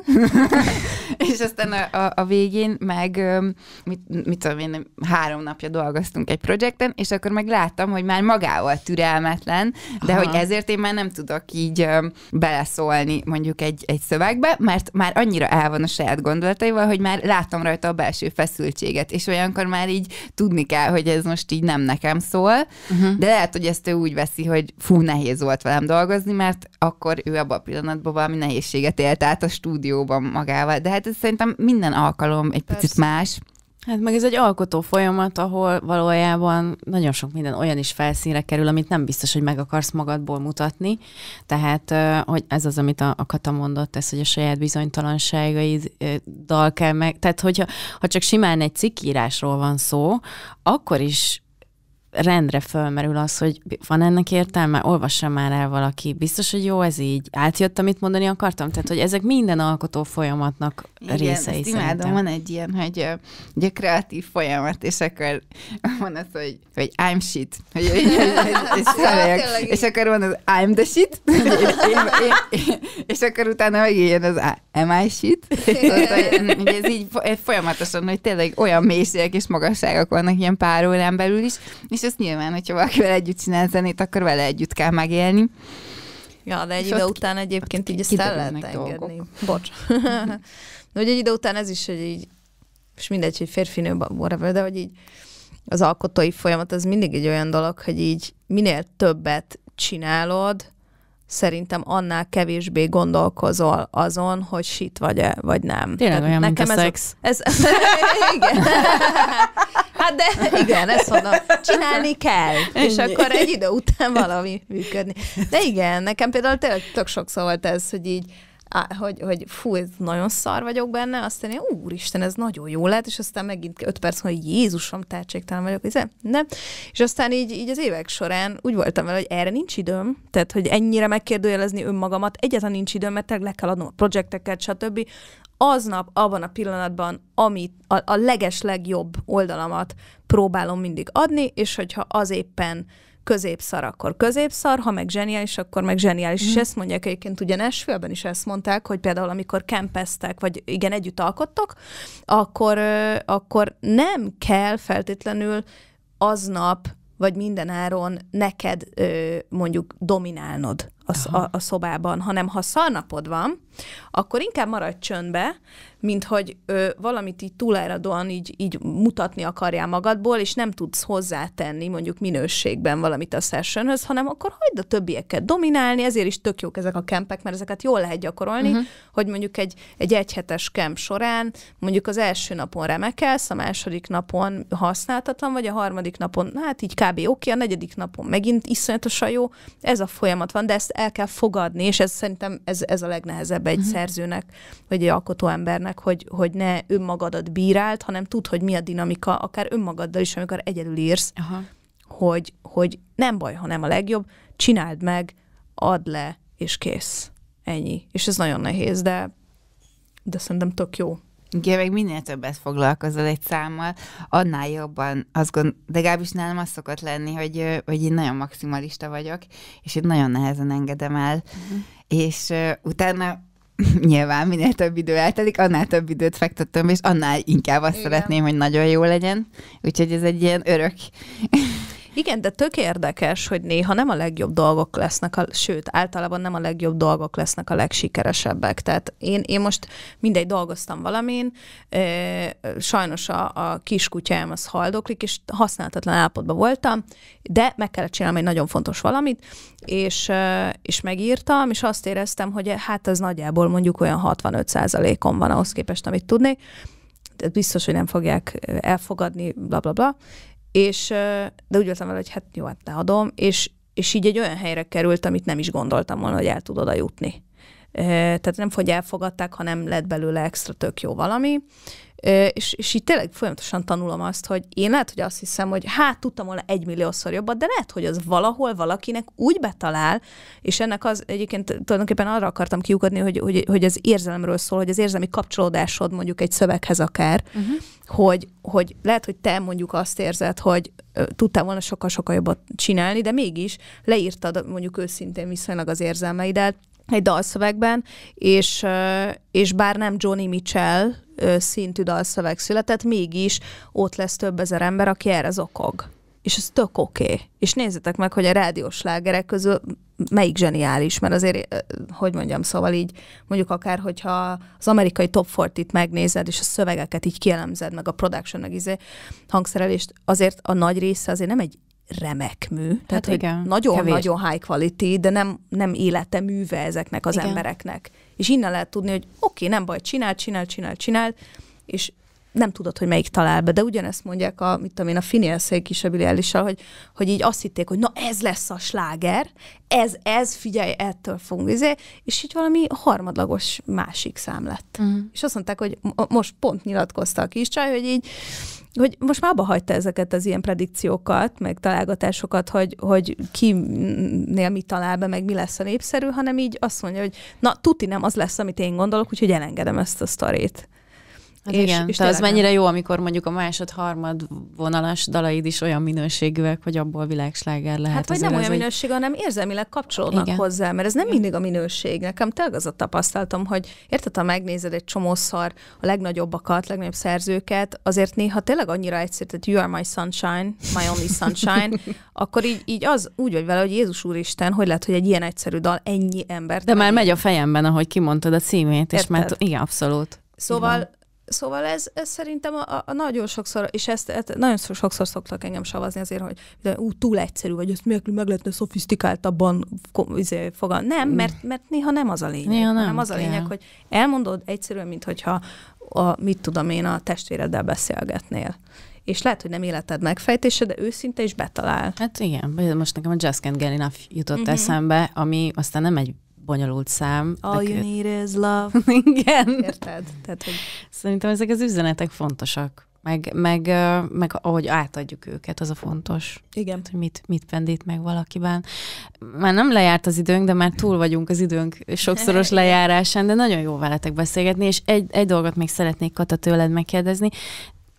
<laughs> és aztán a, a, a végén meg, mit, mit tudom én, három napja dolgoztunk egy projekten, és akkor meg láttam, hogy már magával türelmetlen, de Aha. hogy ezért én már nem tudok így beleszólni mondjuk egy, egy szövegbe, mert már annyira el van a saját gondolataival, hogy már láttam rajta a belső feszültséget, és olyankor már így tudni kell, hogy ez most így nem nekem szól, uh-huh uh-huh. de lehet, hogy ezt ő úgy veszi, hogy fú, nehéz volt velem dolgozni, mert akkor ő abban a pillanatban valami nehézséget élt át a stúdióban magával. De hát ez szerintem minden alkalom egy Persze. picit más. Hát meg ez egy alkotó folyamat, ahol valójában nagyon sok minden olyan is felszínre kerül, amit nem biztos, hogy meg akarsz magadból mutatni. Tehát hogy ez az, amit a, Kata mondott, ez, hogy a saját bizonytalanságaiddal kell meg... Tehát hogyha ha csak simán egy cikkírásról van szó, akkor is rendre fölmerül az, hogy van ennek értelme, olvassa már el valaki. Biztos, hogy jó, ez így átjött, amit mondani akartam? Tehát, hogy ezek minden alkotó folyamatnak Igen, részei ezt imádom, szerintem. van egy ilyen, hogy egy kreatív folyamat, és akkor van az, hogy, hogy I'm shit, hogy, hogy, <laughs> és, és, személyek, szóval és akkor van az I'm the shit, <laughs> én, én, én, és akkor utána megjön az Am I shit? Szóval, <laughs> ez így folyamatosan, hogy tényleg olyan mélységek és magasságok vannak ilyen pár órán belül is, és ezt nyilván, hogyha valakivel együtt csinál zenét, akkor vele együtt kell megélni. Ja, de egy és idő után egyébként így ezt el lehet engedni. Bocs. <laughs> de hogy egy idő után ez is, hogy így, és mindegy, hogy férfi, nő, whatever, de hogy így az alkotói folyamat, az mindig egy olyan dolog, hogy így minél többet csinálod, szerintem annál kevésbé gondolkozol azon, hogy sit vagy-e, vagy nem. Tényleg olyan, nekem mint a ez szex. A, ez, <laughs> igen. <laughs> Hát de igen, ezt mondom, csinálni kell, <laughs> és akkor egy idő után valami működni. De igen, nekem például tényleg tök sokszor volt ez, hogy így á, hogy, hogy fú, ez nagyon szar vagyok benne, aztán én, úristen, ez nagyon jó lett, és aztán megint öt perc, hogy Jézusom, tehetségtelen vagyok, ez izé, nem. És aztán így, így az évek során úgy voltam vele, hogy erre nincs időm, tehát, hogy ennyire megkérdőjelezni önmagamat, egyáltalán nincs időm, mert le kell adnom a projekteket, stb. Aznap, abban a pillanatban, amit a, a leges legjobb oldalamat próbálom mindig adni, és hogyha az éppen középszar, akkor középszar, ha meg zseniális, akkor meg zseniális. Mm. És mhm. ezt mondják egyébként ugye Nashville-ben is ezt mondták, hogy például amikor kempeztek, vagy igen, együtt alkottak, akkor, akkor nem kell feltétlenül aznap vagy minden áron neked ö, mondjuk dominálnod a, a, a szobában, hanem ha szarnapod van, akkor inkább maradj csöndbe, mint hogy ö, valamit így túláradóan így, így mutatni akarjál magadból, és nem tudsz hozzátenni mondjuk minőségben valamit a sessionhöz, hanem akkor hagyd a többieket dominálni, ezért is tök jók ezek a kempek, mert ezeket jól lehet gyakorolni, uh-huh. hogy mondjuk egy, egy egyhetes kemp során mondjuk az első napon remekelsz, a második napon használtatlan, vagy a harmadik napon, hát így kb. oké, okay, a negyedik napon megint iszonyatosan jó, ez a folyamat van, de ezt el kell fogadni, és ez szerintem ez, ez a legnehezebb egy uh-huh. szerzőnek, vagy egy alkotó embernek, hogy, hogy ne önmagadat bírált, hanem tud, hogy mi a dinamika, akár önmagaddal is, amikor egyedül írsz, Aha. Hogy, hogy nem baj, ha nem a legjobb, csináld meg, add le, és kész. Ennyi. És ez nagyon nehéz, de, de szerintem tök jó. Igen, meg minél többet foglalkozol egy számmal, annál jobban azt gondolom, de legalábbis nálam az szokott lenni, hogy, hogy én nagyon maximalista vagyok, és én nagyon nehezen engedem el. Uh-huh. És uh, utána <laughs> nyilván minél több idő eltelik, annál több időt fektettem, és annál inkább azt Igen. szeretném, hogy nagyon jó legyen. Úgyhogy ez egy ilyen örök igen, de tök érdekes, hogy néha nem a legjobb dolgok lesznek, a, sőt, általában nem a legjobb dolgok lesznek a legsikeresebbek. Tehát én, én most mindegy, dolgoztam valamin, e, sajnos a, a kiskutyám az haldoklik, és használhatatlan állapotban voltam, de meg kellett csinálnom egy nagyon fontos valamit, és, és megírtam, és azt éreztem, hogy hát ez nagyjából mondjuk olyan 65%-on van ahhoz képest, amit tudnék, biztos, hogy nem fogják elfogadni, bla bla bla és de úgy voltam vele, hogy hát jó, hát adom, és, és így egy olyan helyre került, amit nem is gondoltam volna, hogy el tud oda jutni. Tehát nem, hogy elfogadták, hanem lett belőle extra tök jó valami. És, és így tényleg folyamatosan tanulom azt, hogy én lehet, hogy azt hiszem, hogy hát tudtam volna egy milliószor jobbat, de lehet, hogy az valahol valakinek úgy betalál, és ennek az egyébként tulajdonképpen arra akartam kiukadni, hogy, hogy, hogy az érzelemről szól, hogy az érzelmi kapcsolódásod mondjuk egy szöveghez akár, uh-huh. hogy, hogy lehet, hogy te mondjuk azt érzed, hogy tudtál volna sokkal-sokkal jobbat csinálni, de mégis leírtad mondjuk őszintén viszonylag az érzelmeidet, egy dalszövegben, és, és bár nem Johnny Mitchell, szintű dalszöveg született, mégis ott lesz több ezer ember, aki erre zokog. És ez tök oké. Okay. És nézzétek meg, hogy a rádiós lágerek közül melyik zseniális, mert azért, hogy mondjam, szóval így mondjuk akár, hogyha az amerikai top 40-t megnézed, és a szövegeket így kielemzed, meg a production, meg izé, hangszerelést, azért a nagy része azért nem egy remek mű. Tehát, hát igen, nagyon-nagyon nagyon high quality, de nem, nem élete műve ezeknek az igen. embereknek. És innen lehet tudni, hogy oké, okay, nem baj, csinál, csinál, csinál, csinál, és nem tudod, hogy melyik talál be, de ugyanezt mondják a, mit tudom én, a Finiel kisebiliálissal, hogy, hogy így azt hitték, hogy na ez lesz a sláger, ez, ez, figyelj, ettől fogunk, izé, és így valami harmadlagos másik szám lett. Uh-huh. És azt mondták, hogy most pont nyilatkozta a kis csaj, hogy így hogy most már abba hagyta ezeket az ilyen predikciókat, meg találgatásokat, hogy, hogy kinél mit talál be, meg mi lesz a népszerű, hanem így azt mondja, hogy na, tuti nem az lesz, amit én gondolok, úgyhogy elengedem ezt a sztorét az és, igen, és te az mennyire jó, amikor mondjuk a másod-harmad vonalas dalaid is olyan minőségűek, hogy abból világsláger lehet. Hát vagy nem olyan egy... minőség, hanem érzelmileg kapcsolódnak igen. hozzá, mert ez nem igen. mindig a minőség. Nekem tényleg az a tapasztaltam, hogy érted, ha megnézed egy csomószor a legnagyobbakat, legnagyobb szerzőket, azért néha tényleg annyira egyszerű, tehát You are my sunshine, my only sunshine, <laughs> akkor így, így az úgy vagy vele, hogy Jézus Úristen, hogy lehet, hogy egy ilyen egyszerű dal ennyi ember. De már megy a fejemben, ahogy kimondtad a címét, érted? és már igen, abszolút. Szóval Szóval ez, ez szerintem a, a nagyon sokszor, és ezt, ezt nagyon sokszor szoktak engem savazni azért, hogy de, ú, túl egyszerű vagy, ezt meg, meg lehetne szofisztikáltabban izé, Nem, mert, mert néha nem az a lényeg. Néha nem, hanem az a lényeg, hogy elmondod egyszerűen, mint hogyha a, mit tudom én, a testvéreddel beszélgetnél és lehet, hogy nem életed megfejtése, de őszinte is betalál. Hát igen, most nekem a Just Can't Get Enough jutott uh-huh. eszembe, ami aztán nem egy bonyolult szám. All you need is love. <laughs> Igen. Érted? Tehát, hogy... Szerintem ezek az üzenetek fontosak. Meg, meg, meg ahogy átadjuk őket, az a fontos. Igen. Hát, hogy mit, mit pendít meg valakiben. Már nem lejárt az időnk, de már túl vagyunk az időnk sokszoros <laughs> lejárásán, de nagyon jó veletek beszélgetni, és egy, egy dolgot még szeretnék Kata tőled megkérdezni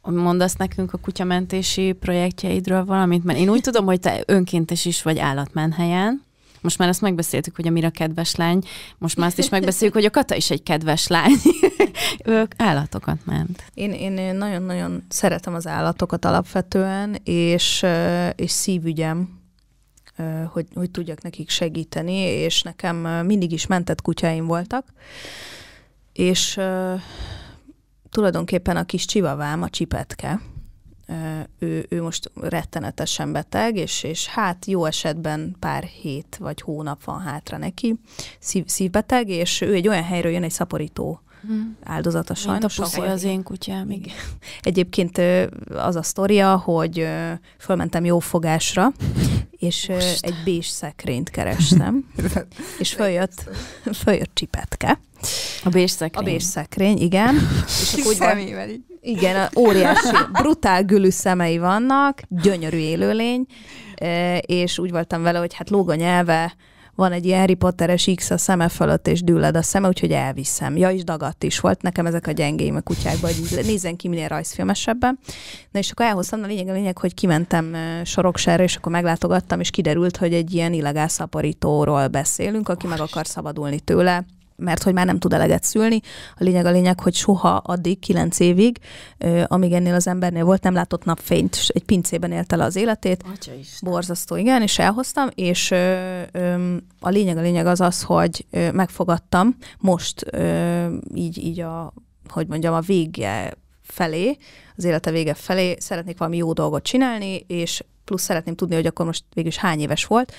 mondasz nekünk a kutyamentési projektjeidről valamit? Mert én úgy tudom, hogy te önkéntes is vagy állatmenhelyen. Most már ezt megbeszéltük, hogy a Mira kedves lány, most már azt is megbeszéljük, hogy a Kata is egy kedves lány. <laughs> ők állatokat ment. Én, én nagyon-nagyon szeretem az állatokat alapvetően, és, és szívügyem, hogy, hogy tudjak nekik segíteni, és nekem mindig is mentett kutyáim voltak, és tulajdonképpen a kis csivavám, a csipetke, ő, ő most rettenetesen beteg, és, és hát jó esetben pár hét vagy hónap van hátra neki, szív, szívbeteg, és ő egy olyan helyről jön, egy szaporító hmm. áldozata sajnos. Mint a ahol... az én kutyám, igen. <laughs> Egyébként az a sztoria, hogy fölmentem jófogásra, és most. egy bés szekrényt kerestem, <laughs> és följött, följött csipetke. A bés szekrény. A bés szekrény, igen. <laughs> és úgy van, igen, óriási, brutál gülű szemei vannak, gyönyörű élőlény, e, és úgy voltam vele, hogy hát lóg a nyelve, van egy ilyen Harry Potteres X a szeme fölött, és dülled a szeme, úgyhogy elviszem. Ja, és dagadt is volt nekem ezek a gyengéim a kutyákban, hogy nézzen ki minél rajzfilmesebben. Na és akkor elhoztam, a lényeg a lényeg, hogy kimentem e, Soroksára, és akkor meglátogattam, és kiderült, hogy egy ilyen illegál szaporítóról beszélünk, aki meg akar szabadulni tőle, mert hogy már nem tud eleget szülni. A lényeg a lényeg, hogy soha addig, kilenc évig, amíg ennél az embernél volt, nem látott napfényt, egy pincében élt el az életét. Borzasztó, igen, és elhoztam, és ö, ö, a lényeg a lényeg az az, hogy ö, megfogadtam most ö, így, így a, hogy mondjam, a vége felé, az élete vége felé szeretnék valami jó dolgot csinálni, és plusz szeretném tudni, hogy akkor most végülis hány éves volt,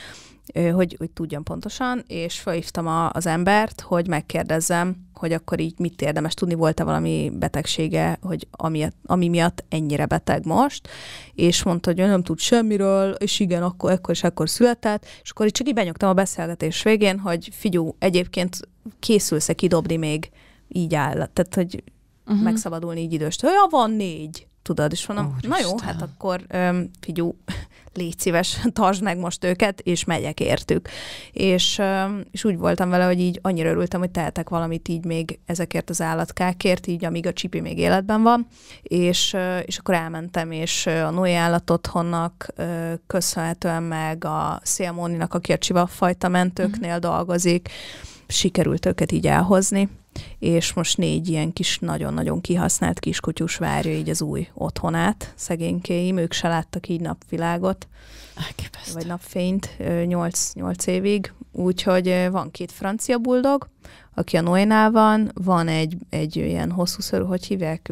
hogy, hogy tudjam pontosan, és felhívtam a, az embert, hogy megkérdezzem, hogy akkor így mit érdemes tudni, volt-e valami betegsége, hogy ami, ami miatt ennyire beteg most, és mondta, hogy ő nem tud semmiről, és igen, akkor, ekkor és ekkor született, és akkor így csak így benyogtam a beszélgetés végén, hogy figyú, egyébként készülsz-e kidobni még így áll, tehát hogy uh-huh. megszabadulni így időst. ja, van négy tudod, és mondom, Úristen. na jó, hát akkor öm, figyú, <laughs> légy szíves, <laughs> tartsd meg most őket, és megyek értük. És, öm, és úgy voltam vele, hogy így annyira örültem, hogy tehetek valamit így még ezekért az állatkákért, így amíg a csipi még életben van, és, ö, és akkor elmentem, és a Noé állat otthonnak köszönhetően meg a Szélmóninak, aki a csivafajta mentőknél mm-hmm. dolgozik, sikerült őket így elhozni és most négy ilyen kis, nagyon-nagyon kihasznált kiskutyus várja így az új otthonát, szegénykéim, ők se láttak így napvilágot, Elképesztő. vagy napfényt 8, 8 évig, úgyhogy van két francia buldog, aki a Noénál van, van egy, egy ilyen hosszú szörű, hogy hívják,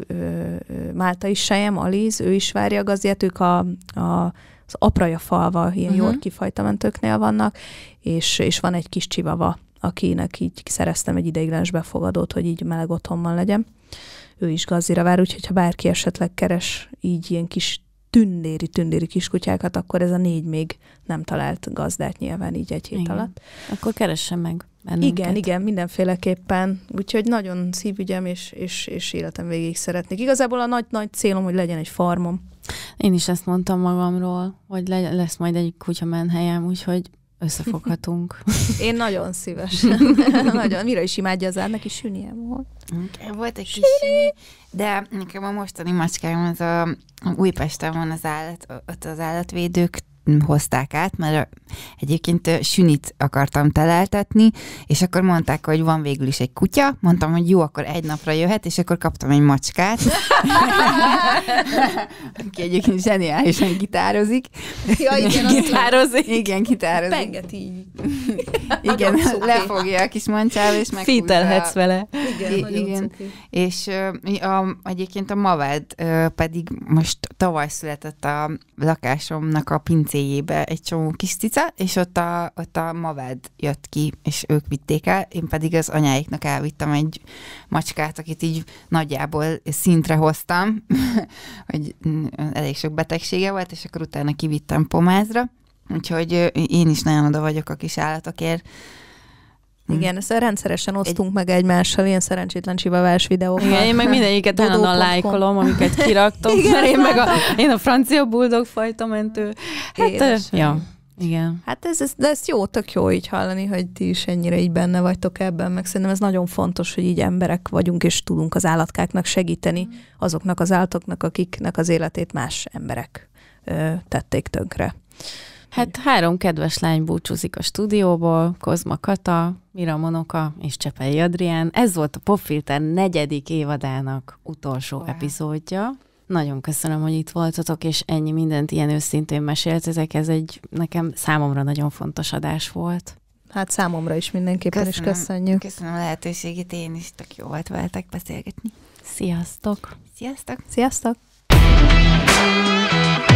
Málta is sejem, Aliz, ő is várja a gazdját, ők a, a az apraja falva, ilyen uh-huh. jól kifajta mentőknél vannak, és, és van egy kis csivava, akinek így szereztem egy ideiglenes befogadót, hogy így meleg otthonban legyen. Ő is gazdira vár, úgyhogy ha bárki esetleg keres így ilyen kis tündéri, tündéri kiskutyákat, akkor ez a négy még nem talált gazdát nyilván így egy hét igen. alatt. Akkor keressen meg. Bennünket. Igen, igen, mindenféleképpen. Úgyhogy nagyon szívügyem, és, és, és életem végig szeretnék. Igazából a nagy-nagy célom, hogy legyen egy farmom. Én is ezt mondtam magamról, hogy le, lesz majd egy kutya menhelyem, úgyhogy Összefoghatunk. <laughs> Én nagyon szívesen. <laughs> nagyon. Mira is imádja az át, és sűnie volt. Volt egy kis sűni, de nekem a mostani macskám az a Újpesten van az állat, ott az állatvédők hozták át, mert egyébként sünit akartam teleltetni, és akkor mondták, hogy van végül is egy kutya, mondtam, hogy jó, akkor egy napra jöhet, és akkor kaptam egy macskát, <laughs> aki egyébként zseniálisan gitározik. Ja, igen, gitározik. Igen, gitározik. Penget így. <laughs> igen, lefogja a kis mancsával, és meg Fítelhetsz vele. Igen, És a, egyébként a maved pedig most tavaly született a lakásomnak a pincé kezéjébe egy csomó kis cica, és ott a, ott a maved jött ki, és ők vitték el, én pedig az anyáiknak elvittem egy macskát, akit így nagyjából szintre hoztam, <laughs> hogy elég sok betegsége volt, és akkor utána kivittem pomázra, úgyhogy én is nagyon oda vagyok a kis állatokért, Mm. Igen, ezt rendszeresen osztunk egy... meg egymással ilyen szerencsétlen csivavás videókat. Igen, én meg mindegyiket állandóan lájkolom, amiket kiraktok, <laughs> Igen, mert én meg a, én a francia buldog fajta mentő. Hát, ja. Igen. Hát ez, ez, de ez jó, tök jó így hallani, hogy ti is ennyire így benne vagytok ebben, meg szerintem ez nagyon fontos, hogy így emberek vagyunk, és tudunk az állatkáknak segíteni, azoknak az állatoknak, akiknek az életét más emberek ö, tették tönkre. Hát három kedves lány búcsúzik a stúdióból, Kozma Kata, Mira Monoka és Csepeli Adrián. Ez volt a Popfilter negyedik évadának utolsó wow. epizódja. Nagyon köszönöm, hogy itt voltatok, és ennyi mindent ilyen őszintén meséltetek. Ez egy nekem számomra nagyon fontos adás volt. Hát számomra is mindenképpen köszönöm, is köszönjük. Köszönöm a lehetőséget, én is tök jó volt veletek beszélgetni. Sziasztok! Sziasztok! Sziasztok! Sziasztok.